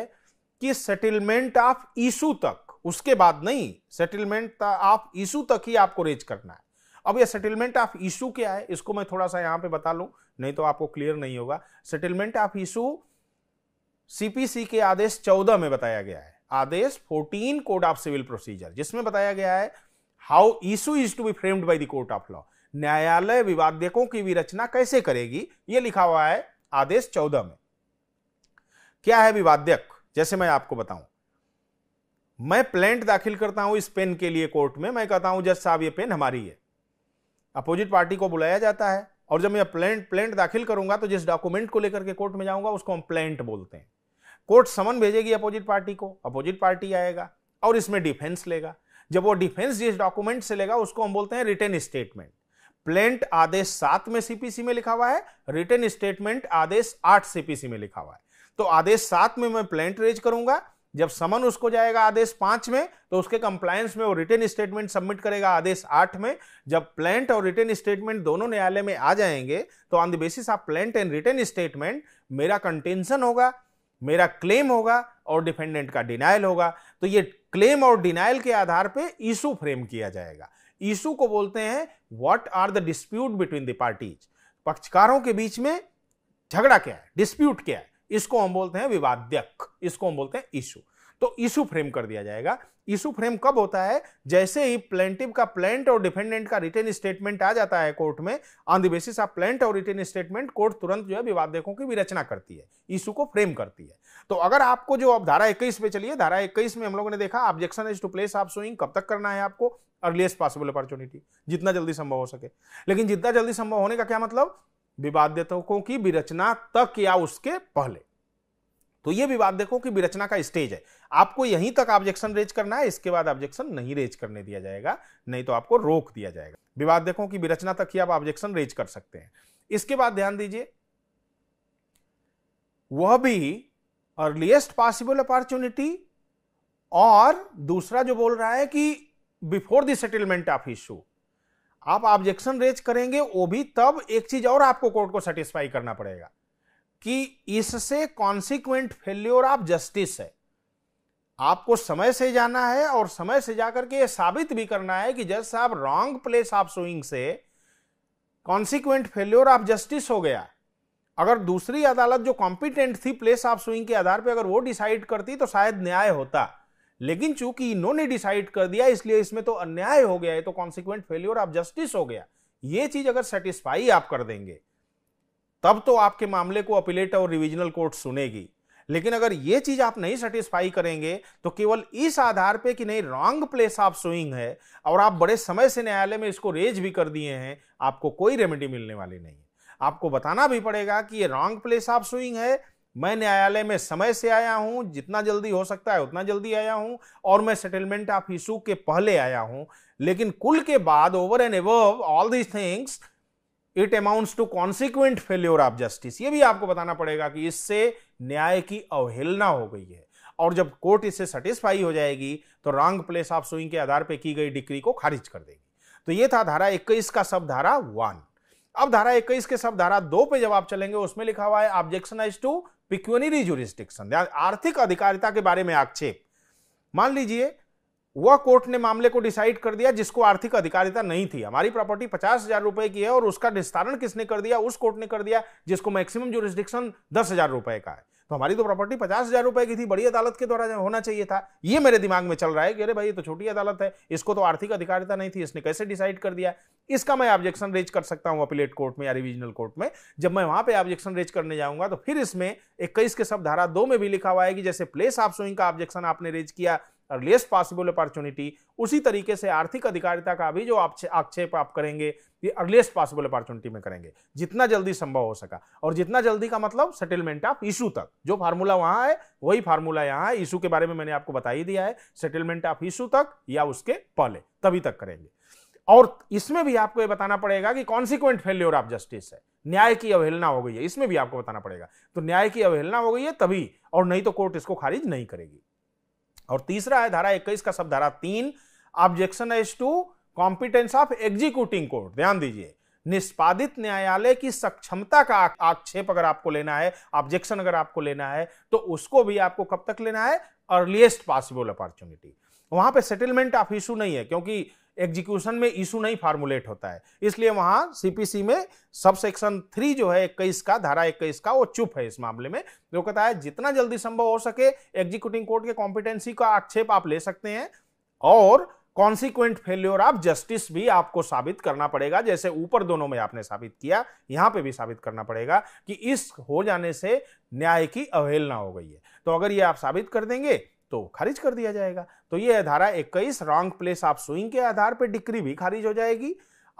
कि सेटलमेंट ऑफ इशू तक उसके बाद नहीं सेटलमेंट ऑफ इशू तक ही आपको रेज करना है अब यह सेटलमेंट ऑफ इशू क्या है इसको मैं थोड़ा सा यहां पे बता लूं नहीं तो आपको क्लियर नहीं होगा सेटलमेंट ऑफ इशू सीपीसी के आदेश 14 में बताया गया है आदेश 14 कोड ऑफ सिविल प्रोसीजर जिसमें बताया गया है how issue is to be framed by the court of law न्यायालय विवादकों की विरचना कैसे करेगी यह लिखा हुआ है आदेश 14 में क्या है विवाद्यक जैसे मैं आपको बताऊं मैं प्लेंट दाखिल करता हूं इस पेन के लिए कोर्ट में मैं कहता हूं जज साहब ये पेन हमारी है अपोजिट पार्टी को बुलाया जाता है और जब मैं प्लेंट प्लेंट दाखिल करूंगा तो जिस डॉक्यूमेंट को लेकर के कोर्ट में जाऊंगा उसको हम प्लेंट बोलते हैं कोर्ट समन भेजेगी अपोजिट पार्टी को अपोजिट पार्टी आएगा और इसमें डिफेंस लेगा जब वो डिफेंस जिस डॉक्यूमेंट से लेगा उसको हम बोलते हैं रिटर्न स्टेटमेंट प्लेंट आदेश सात में सीपीसी में लिखा हुआ है रिटर्न स्टेटमेंट आदेश आठ सीपीसी में लिखा हुआ है तो आदेश सात में मैं प्लेंट रेज करूंगा जब समन उसको जाएगा आदेश पांच में तो उसके कंप्लायंस में वो रिटर्न स्टेटमेंट सबमिट करेगा आदेश आठ में जब प्लेंट और रिटर्न स्टेटमेंट दोनों न्यायालय में आ जाएंगे तो on the basis of plaint and written statement मेरा कंटेंशन होगा मेरा क्लेम होगा और डिफेंडेंट का डिनाइल होगा तो ये क्लेम और डिनाइल के आधार पे इशू फ्रेम किया जाएगा इशू को बोलते हैं what are the dispute between the parties पक्षकारों के बीच में झगड़ा क्या है डिस्प्यूट क्या है इसको हम बोलते हैं विवाद्यक इसको हम बोलते हैं इशू तो इशू फ्रेम कर दिया जाएगा इशू फ्रेम कब होता है जैसे ही प्लेंटिव का प्लेंट और डिफेंडेंट का रिटर्न स्टेटमेंट आ जाता है कोर्ट में on the basis of plaint और रिटर्न स्टेटमेंट कोर्ट तुरंत जो है विवादकों की विरचना करती है इशू को फ्रेम करती है तो अगर आपको जो अब धारा इक्कीस पे चलिए धारा इक्कीस में हम लोगों ने देखा objection is to place of suing कब तक करना है आपको अर्लीस्ट पॉसिबल अपॉर्चुनिटी जितना जल्दी संभव हो सके लेकिन जितना जल्दी संभव होने का क्या मतलब विवादितों की विरचना तक या उसके पहले तो ये विवाद देखो कि विरचना का स्टेज है आपको यहीं तक ऑब्जेक्शन रेज करना है इसके बाद ऑब्जेक्शन नहीं रेज करने दिया जाएगा नहीं तो आपको रोक दिया जाएगा विवाद देखो कि विरचना तक ही आप ऑब्जेक्शन रेज कर सकते हैं इसके बाद ध्यान दीजिए वह भी अर्लीएस्ट पॉसिबल अपॉर्चुनिटी और दूसरा जो बोल रहा है कि before the settlement of issue आप ऑब्जेक्शन रेज करेंगे वो भी तब एक चीज और आपको कोर्ट को सेटिस्फाई करना पड़ेगा कि इससे कॉन्सिक्वेंट फेल्योर ऑफ जस्टिस है आपको समय से जाना है और समय से जाकर के यह साबित भी करना है कि जज साहब रॉन्ग प्लेस ऑफ सुइंग से कॉन्सिक्वेंट फेल्योर ऑफ जस्टिस हो गया अगर दूसरी अदालत जो कॉम्पिटेंट थी प्लेस ऑफ सुइंग के आधार पर अगर वो डिसाइड करती तो शायद न्याय होता लेकिन चूंकि इन्होंने डिसाइड कर दिया इसलिए इसमें तो अन्याय हो गया है तो कॉन्सिक्वेंट फेल्योर ऑफ जस्टिस हो गया ये चीज अगर सेटिस्फाई आप कर देंगे तब तो आपके मामले को अपीलेट और रिविजनल कोर्ट सुनेगी लेकिन अगर ये चीज आप नहीं सेटिस्फाई करेंगे तो केवल इस आधार पे कि नहीं रॉन्ग प्लेस ऑफ सुइंग है और आप बड़े समय से न्यायालय में इसको रेज भी कर दिए हैं आपको कोई रेमेडी मिलने वाली नहीं है आपको बताना भी पड़ेगा कि ये रॉन्ग प्लेस ऑफ सुइंग है मैं न्यायालय में समय से आया हूं जितना जल्दी हो सकता है उतना जल्दी आया हूं और मैं सेटलमेंट ऑफ इशू के पहले आया हूं लेकिन कुल के बाद over and above all these things it amounts to consequent failure of justice ये भी आपको बताना पड़ेगा कि इससे न्याय की अवहेलना हो गई है और जब कोर्ट इससे सेटिस्फाई हो जाएगी तो रॉन्ग प्लेस ऑफ सुइंग के आधार पर की गई डिक्री को खारिज कर देगी तो ये था धारा इक्कीस का सब धारा वन अब धारा इक्कीस के सब धारा दो पे जब आप चलेंगे उसमें लिखा हुआ है ऑब्जेक्शन टू पिक्वनरी जुरिस्टिक्शन आर्थिक अधिकारिता के बारे में आक्षेप मान लीजिए वह कोर्ट ने मामले को डिसाइड कर दिया जिसको आर्थिक अधिकारिता नहीं थी हमारी प्रॉपर्टी पचास हजार रुपए की है और उसका निस्तारण किसने कर दिया उस कोर्ट ने कर दिया जिसको मैक्सिमम जोरिस्डिक्शन दस हजार रुपए का है तो हमारी तो प्रॉपर्टी पचास हजार रुपए की थी बड़ी अदालत के द्वारा होना चाहिए था ये मेरे दिमाग में चल रहा है कि अरे भाई ये तो छोटी अदालत है इसको तो आर्थिक अधिकारिता नहीं थी इसने कैसे डिसाइड कर दिया इसका मैं ऑब्जेक्शन रेज कर सकता हूं अपीलेट कोर्ट में या रिविजनल कोर्ट में जब मैं वहां पे ऑब्जेक्शन रेज करने जाऊंगा तो फिर इसमें इक्कीस के सब धारा दो में भी लिखा हुआ है कि जैसे प्लेस ऑफ सोइंग का ऑब्जेक्शन आपने रेज किया अर्लीस्ट पॉसिबल अपॉर्चुनिटी उसी तरीके से आर्थिक अधिकारिता का भी जो आक्षेप आप करेंगे ये अर्लीस्ट पॉसिबल अपॉर्चुनिटी में करेंगे जितना जल्दी संभव हो सका और जितना जल्दी का मतलब सेटलमेंट ऑफ इशू तक जो फार्मूला वहां है वही फार्मूला यहाँ है इशू के बारे में मैंने आपको बता ही दिया है सेटलमेंट ऑफ इशू तक या उसके पहले तभी तक करेंगे और इसमें भी आपको ये बताना पड़ेगा कि कॉन्सिक्वेंट फेल्योर ऑफ जस्टिस है न्याय की अवहेलना हो गई है इसमें भी आपको बताना पड़ेगा तो न्याय की अवहेलना हो गई है तभी और नहीं तो कोर्ट इसको खारिज नहीं करेगी और तीसरा है धारा 21 का सब धारा तीन objection as to competence of executing court ध्यान दीजिए निष्पादित न्यायालय की सक्षमता का आक्षेप अगर आपको लेना है ऑब्जेक्शन अगर आपको लेना है तो उसको भी आपको कब तक लेना है अर्लिएस्ट पॉसिबल अपॉर्चुनिटी वहां पे सेटलमेंट ऑफ इशू नहीं है क्योंकि एग्जीक्यूशन में इशू नहीं फार्मुलेट होता है इसलिए वहां सीपीसी में सब सेक्शन थ्री जो है इक्कीस का धारा इक्कीस का वो चुप है इस मामले में जो कहता है जितना जल्दी संभव हो सके एग्जीक्यूटिंग कोर्ट के कॉम्पिटेंसी का आक्षेप आप ले सकते हैं और कॉन्सिक्वेंट फेल्योर ऑफ जस्टिस भी आपको साबित करना पड़ेगा जैसे ऊपर दोनों में आपने साबित किया यहां पे भी साबित करना पड़ेगा कि इस हो जाने से न्याय की अवहेलना हो गई है तो अगर ये आप साबित कर देंगे तो खारिज कर दिया जाएगा तो ये है धारा इक्कीस रॉन्ग प्लेस ऑफ स्विंग के आधार पर डिक्री भी खारिज हो जाएगी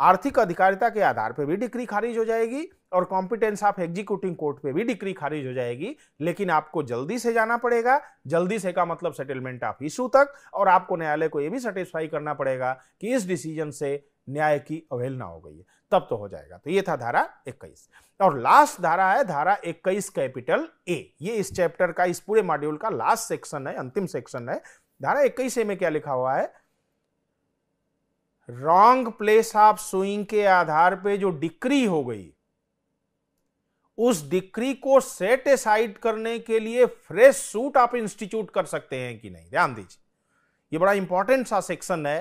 आर्थिक अधिकारिता के आधार पर भी डिक्री खारिज हो जाएगी और कॉम्पिटेंस ऑफ एग्जीक्यूटिंग कोर्ट पे भी डिक्री खारिज हो जाएगी लेकिन आपको जल्दी से जाना पड़ेगा जल्दी से का मतलब सेटलमेंट ऑफ इशू तक और आपको न्यायालय को यह भी सेटिस्फाई करना पड़ेगा कि इस डिसीजन से न्याय की अवहेलना हो गई है तब तो हो जाएगा तो ये था धारा 21 और लास्ट धारा है धारा 21 कैपिटल ए ये इस चैप्टर का इस पूरे मॉड्यूल का लास्ट सेक्शन है अंतिम सेक्शन है धारा इक्कीस में क्या लिखा हुआ है रॉन्ग प्लेस ऑफ सुइंग के आधार पे जो डिक्री हो गई उस डिक्री को एसाइड करने के लिए फ्रेश सूट आप इंस्टीट्यूट कर सकते हैं कि नहीं ध्यान दीजिए ये बड़ा इंपॉर्टेंट सा सेक्शन है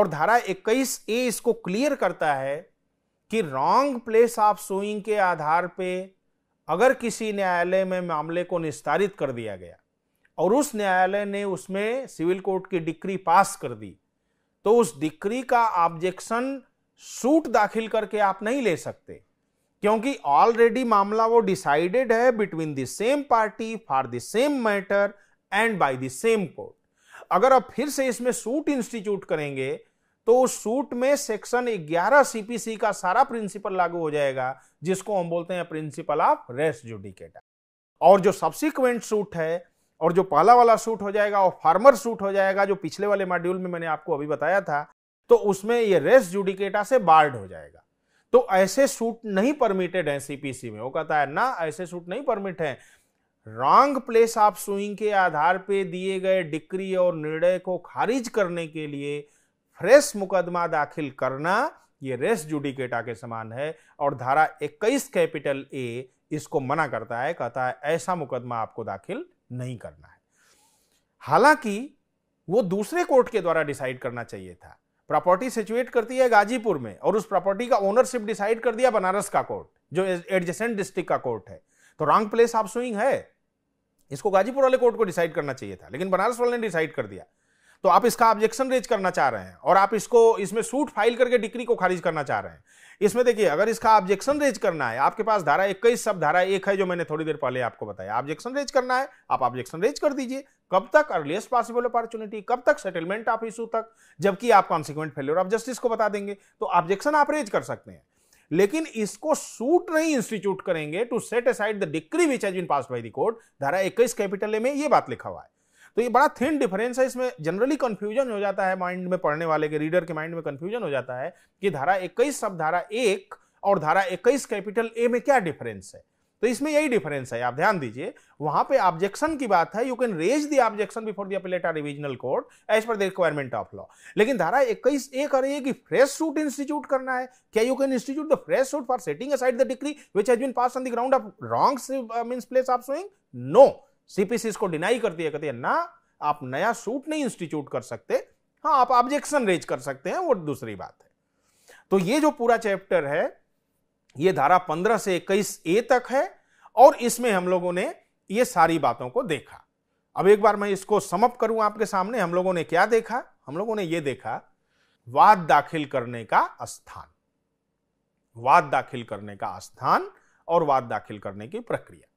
और धारा 21 ए इसको क्लियर करता है कि रॉन्ग प्लेस ऑफ सुइंग के आधार पे अगर किसी न्यायालय में मामले को निस्तारित कर दिया गया और उस न्यायालय ने उसमें सिविल कोर्ट की डिक्री पास कर दी तो उस डिक्री का ऑब्जेक्शन सूट दाखिल करके आप नहीं ले सकते क्योंकि ऑलरेडी मामला वो डिसाइडेड है between the same party for the same matter and by the same court अगर आप फिर से इसमें सूट इंस्टीट्यूट करेंगे तो उस सूट में सेक्शन 11 सीपीसी का सारा प्रिंसिपल लागू हो जाएगा जिसको हम बोलते हैं प्रिंसिपल ऑफ रेस जुडिकेटा और जो सब्सिक्वेंट सूट है और जो पहला वाला सूट हो जाएगा और फार्मर सूट हो जाएगा जो पिछले वाले मॉड्यूल में मैंने आपको अभी बताया था तो उसमें ये रेस जुडिकेटा से बार्ड हो जाएगा तो ऐसे सूट नहीं परमिटेड हैं सीपीसी में वो कहता है ना ऐसे सूट नहीं परमिट हैं रॉन्ग प्लेस ऑफ सुइंग के आधार पे दिए गए डिक्री और निर्णय को खारिज करने के लिए फ्रेश मुकदमा दाखिल करना ये रेस जुडिकेटा के समान है और धारा 21 कैपिटल ए इसको मना करता है कहता है ऐसा मुकदमा आपको दाखिल नहीं करना है हालांकि वो दूसरे कोर्ट के द्वारा डिसाइड करना चाहिए था प्रॉपर्टी सिचुएट करती है गाजीपुर में और उस प्रॉपर्टी का ओनरशिप डिसाइड कर दिया बनारस का कोर्ट जो एडजेसेंट डिस्ट्रिक्ट का कोर्ट है तो रॉन्ग प्लेस ऑफ सुइंग है इसको गाजीपुर वाले कोर्ट को डिसाइड करना चाहिए था लेकिन बनारस वाले ने डिसाइड कर दिया तो आप इसका ऑब्जेक्शन रेज करना चाह रहे हैं और आप इसको इसमें सूट फाइल करके डिक्री को खारिज करना चाह रहे हैं इसमें देखिए अगर इसका ऑब्जेक्शन रेज करना है आपके पास धारा इक्कीस सब धारा एक है जो मैंने थोड़ी देर पहले आपको बताया ऑब्जेक्शन रेज करना है आप ऑब्जेक्शन रेज कर दीजिए कब तक अर्लिएस्ट पॉसिबल अपॉर्चुनिटी कब तक सेटलमेंट ऑफ इशू तक जबकि आप कॉन्सिक्वेंट फेल्योर ऑफ जस्टिस को बता देंगे तो ऑब्जेक्शन आप रेज कर सकते हैं लेकिन इसको सूट नहीं इंस्टीट्यूट करेंगे to set aside the decree which has been pass by the court धारा 21 कैपिटल में ये बात लिखा हुआ है तो ये बड़ा थिन डिफरेंस है इसमें जनरली कन्फ्यूजन हो जाता है माइंड में पढ़ने वाले के रीडर के माइंड में कन्फ्यूजन हो जाता है कि धारा इक्कीस सब धारा एक और धारा इक्कीस कैपिटल ए में क्या डिफरेंस है तो इसमें यही डिफरेंस है आप ध्यान दीजिए वहां पे ऑब्जेक्शन की बात है you can raise the objection before the appellate revisional court as per the requirement of law लेकिन धारा इक्कीस ए कर रही है कि फ्रेश सूट इंस्टीट्यूट करना है क्या you can institute the fresh suit for setting aside the decree which has been pass on the ground of wrong mean place of suing no CPC इसको डिनाई करती है कहती है ना आप नया सूट नहीं इंस्टीट्यूट कर सकते हाँ आप ऑब्जेक्शन रेज कर सकते हैं वो दूसरी बात है तो ये जो पूरा चैप्टर है ये धारा पंद्रह से इक्कीस ए तक है और इसमें हम लोगों ने ये सारी बातों को देखा अब एक बार मैं इसको समअप करूं आपके सामने हम लोगों ने क्या देखा हम लोगों ने ये देखा वाद दाखिल करने का स्थान वाद दाखिल करने का स्थान और वाद दाखिल करने की प्रक्रिया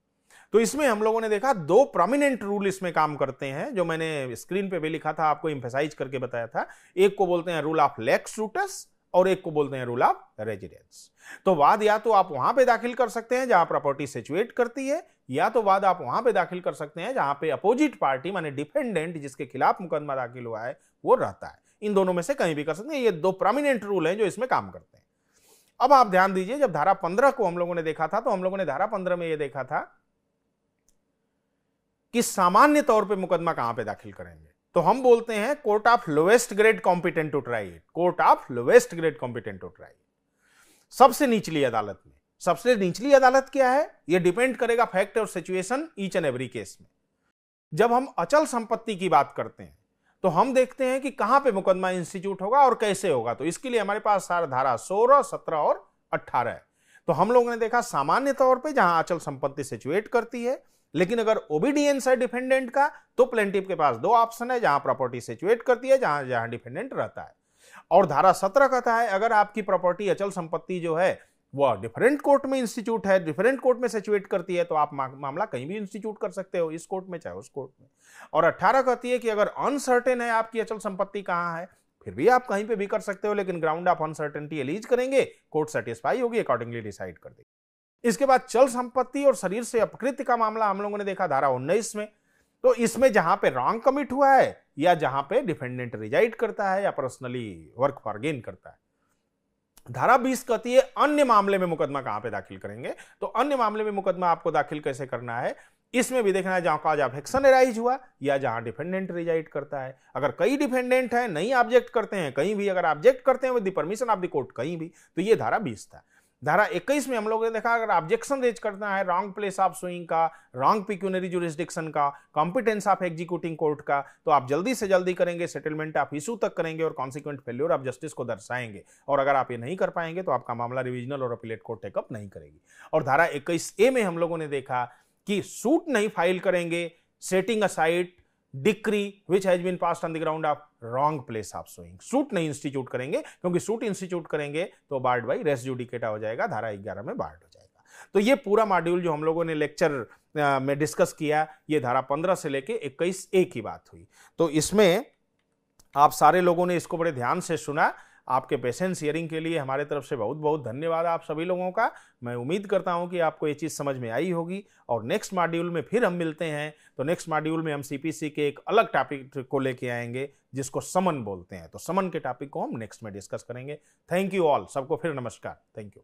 तो इसमें हम लोगों ने देखा दो प्रोमिनेंट रूल इसमें काम करते हैं जो मैंने स्क्रीन पे भी लिखा था आपको इम्फेसाइज करके बताया था एक को बोलते हैं रूल ऑफ लेक्स रूटस और एक को बोलते हैं रूल ऑफ रेजिडेंस तो वाद या तो आप वहां पे दाखिल कर सकते हैं जहां प्रॉपर्टी सिचुएट करती है या तो वाद आप वहां पे दाखिल कर सकते हैं जहां पे अपोजिट पार्टी माने डिफेंडेंट जिसके खिलाफ मुकदमा दाखिल हुआ है वो रहता है इन दोनों में से कहीं भी कर सकते हैं ये दो प्रोमिनेंट रूल हैं जो इसमें काम करते हैं अब आप ध्यान दीजिए जब धारा पंद्रह को हम लोगों ने देखा था तो हम लोगों ने धारा पंद्रह में यह देखा था कि सामान्य तौर पे मुकदमा कहां पे दाखिल करेंगे तो हम बोलते हैं court of lowest grade competent to try it court of lowest grade competent to try सबसे निचली अदालत में सबसे निचली अदालत क्या है यह डिपेंड करेगा फैक्ट और situation each and every case में जब हम अचल संपत्ति की बात करते हैं तो हम देखते हैं कि कहां पे मुकदमा इंस्टीट्यूट होगा और कैसे होगा तो इसके लिए हमारे पास सारा धारा सोलह सत्रह और अट्ठारह है तो हम लोगों ने देखा सामान्य तौर पे जहां अचल संपत्ति सिचुएट करती है लेकिन अगर ओबीडियंस है डिफेंडेंट का तो प्लेंटिव के पास दो ऑप्शन है जहां प्रॉपर्टी सिचुएट करती है जहां जहां डिफेंडेंट रहता है और धारा सत्रह कहता है अगर आपकी प्रॉपर्टी अचल संपत्ति जो है वह डिफरेंट कोर्ट में इंस्टीट्यूट है डिफरेंट कोर्ट में सिचुएट करती है तो आप मामला कहीं भी इंस्टीट्यूट कर सकते हो इस कोर्ट में चाहे उस कोर्ट में और अट्ठारह कहती है कि अगर अनसर्टेन है आपकी अचल संपत्ति कहाँ है फिर भी आप कहीं पे भी कर सकते हो लेकिन ग्राउंड ऑफ अनसर्टेनिटी एलिज करेंगे कोर्ट सेटिस्फाई होगी अकॉर्डिंगली डिसाइड कर देगी इसके बाद चल संपत्ति और शरीर से अपकृत्य का मामला हम लोगों ने देखा धारा उन्नीस में तो इसमें जहां पे रॉन्ग कमिट हुआ है या जहां पे डिफेंडेंट रिजाइट करता है या पर्सनली वर्क फॉर गेन करता है धारा 20 कहती है अन्य मामले में मुकदमा कहां पे दाखिल करेंगे तो अन्य मामले में मुकदमा आपको दाखिल कैसे करना है इसमें भी देखना है जहां काज अफेक्शन एराइज हुआ या जहां डिफेंडेंट रिजाइट करता है अगर कई डिफेंडेंट है नहीं ऑब्जेक्ट करते हैं कहीं भी अगर ऑब्जेक्ट करते हैं with the permission of the court कहीं भी तो ये धारा बीस था धारा 21 में हम लोगों ने देखा अगर ऑब्जेक्शन रेज करना है रॉन्ग प्लेस ऑफ स्विंग का रॉन्ग पिक्यूनरी जुरिस्डिक्शन का कॉम्पिटेंस ऑफ एग्जीक्यूटिंग कोर्ट का तो आप जल्दी से जल्दी करेंगे सेटलमेंट आप इशू तक करेंगे और कॉन्सिक्वेंट फेल्योर आप जस्टिस को दर्शाएंगे और अगर आप ये नहीं कर पाएंगे तो आपका मामला रिविजनल और अपीलेट कोर्ट टेकअप नहीं करेगी और धारा इक्कीस ए में हम लोगों ने देखा कि सूट नहीं फाइल करेंगे setting aside decree which has been pass on the ground of wrong place of suing suit नहीं इंस्टीट्यूट करेंगे क्योंकि सूट इंस्टीट्यूट करेंगे तो बार्ड बाई रेस जुडिकेटा हो जाएगा धारा ग्यारह में बार्ड हो जाएगा तो ये पूरा मॉड्यूल जो हम लोगों ने लेक्चर में डिस्कस किया ये धारा पंद्रह से लेके इक्कीस ए की बात हुई तो इसमें आप सारे लोगों ने इसको बड़े ध्यान से सुना आपके पेशेंस हियरिंग के लिए हमारे तरफ से बहुत बहुत धन्यवाद आप सभी लोगों का मैं उम्मीद करता हूँ कि आपको ये चीज़ समझ में आई होगी और नेक्स्ट मॉड्यूल में फिर हम मिलते हैं तो नेक्स्ट मॉड्यूल में हम सी के एक अलग टॉपिक को लेके आएंगे जिसको समन बोलते हैं तो समन के टॉपिक को हम नेक्स्ट में डिस्कस करेंगे थैंक यू ऑल सबको फिर नमस्कार थैंक यू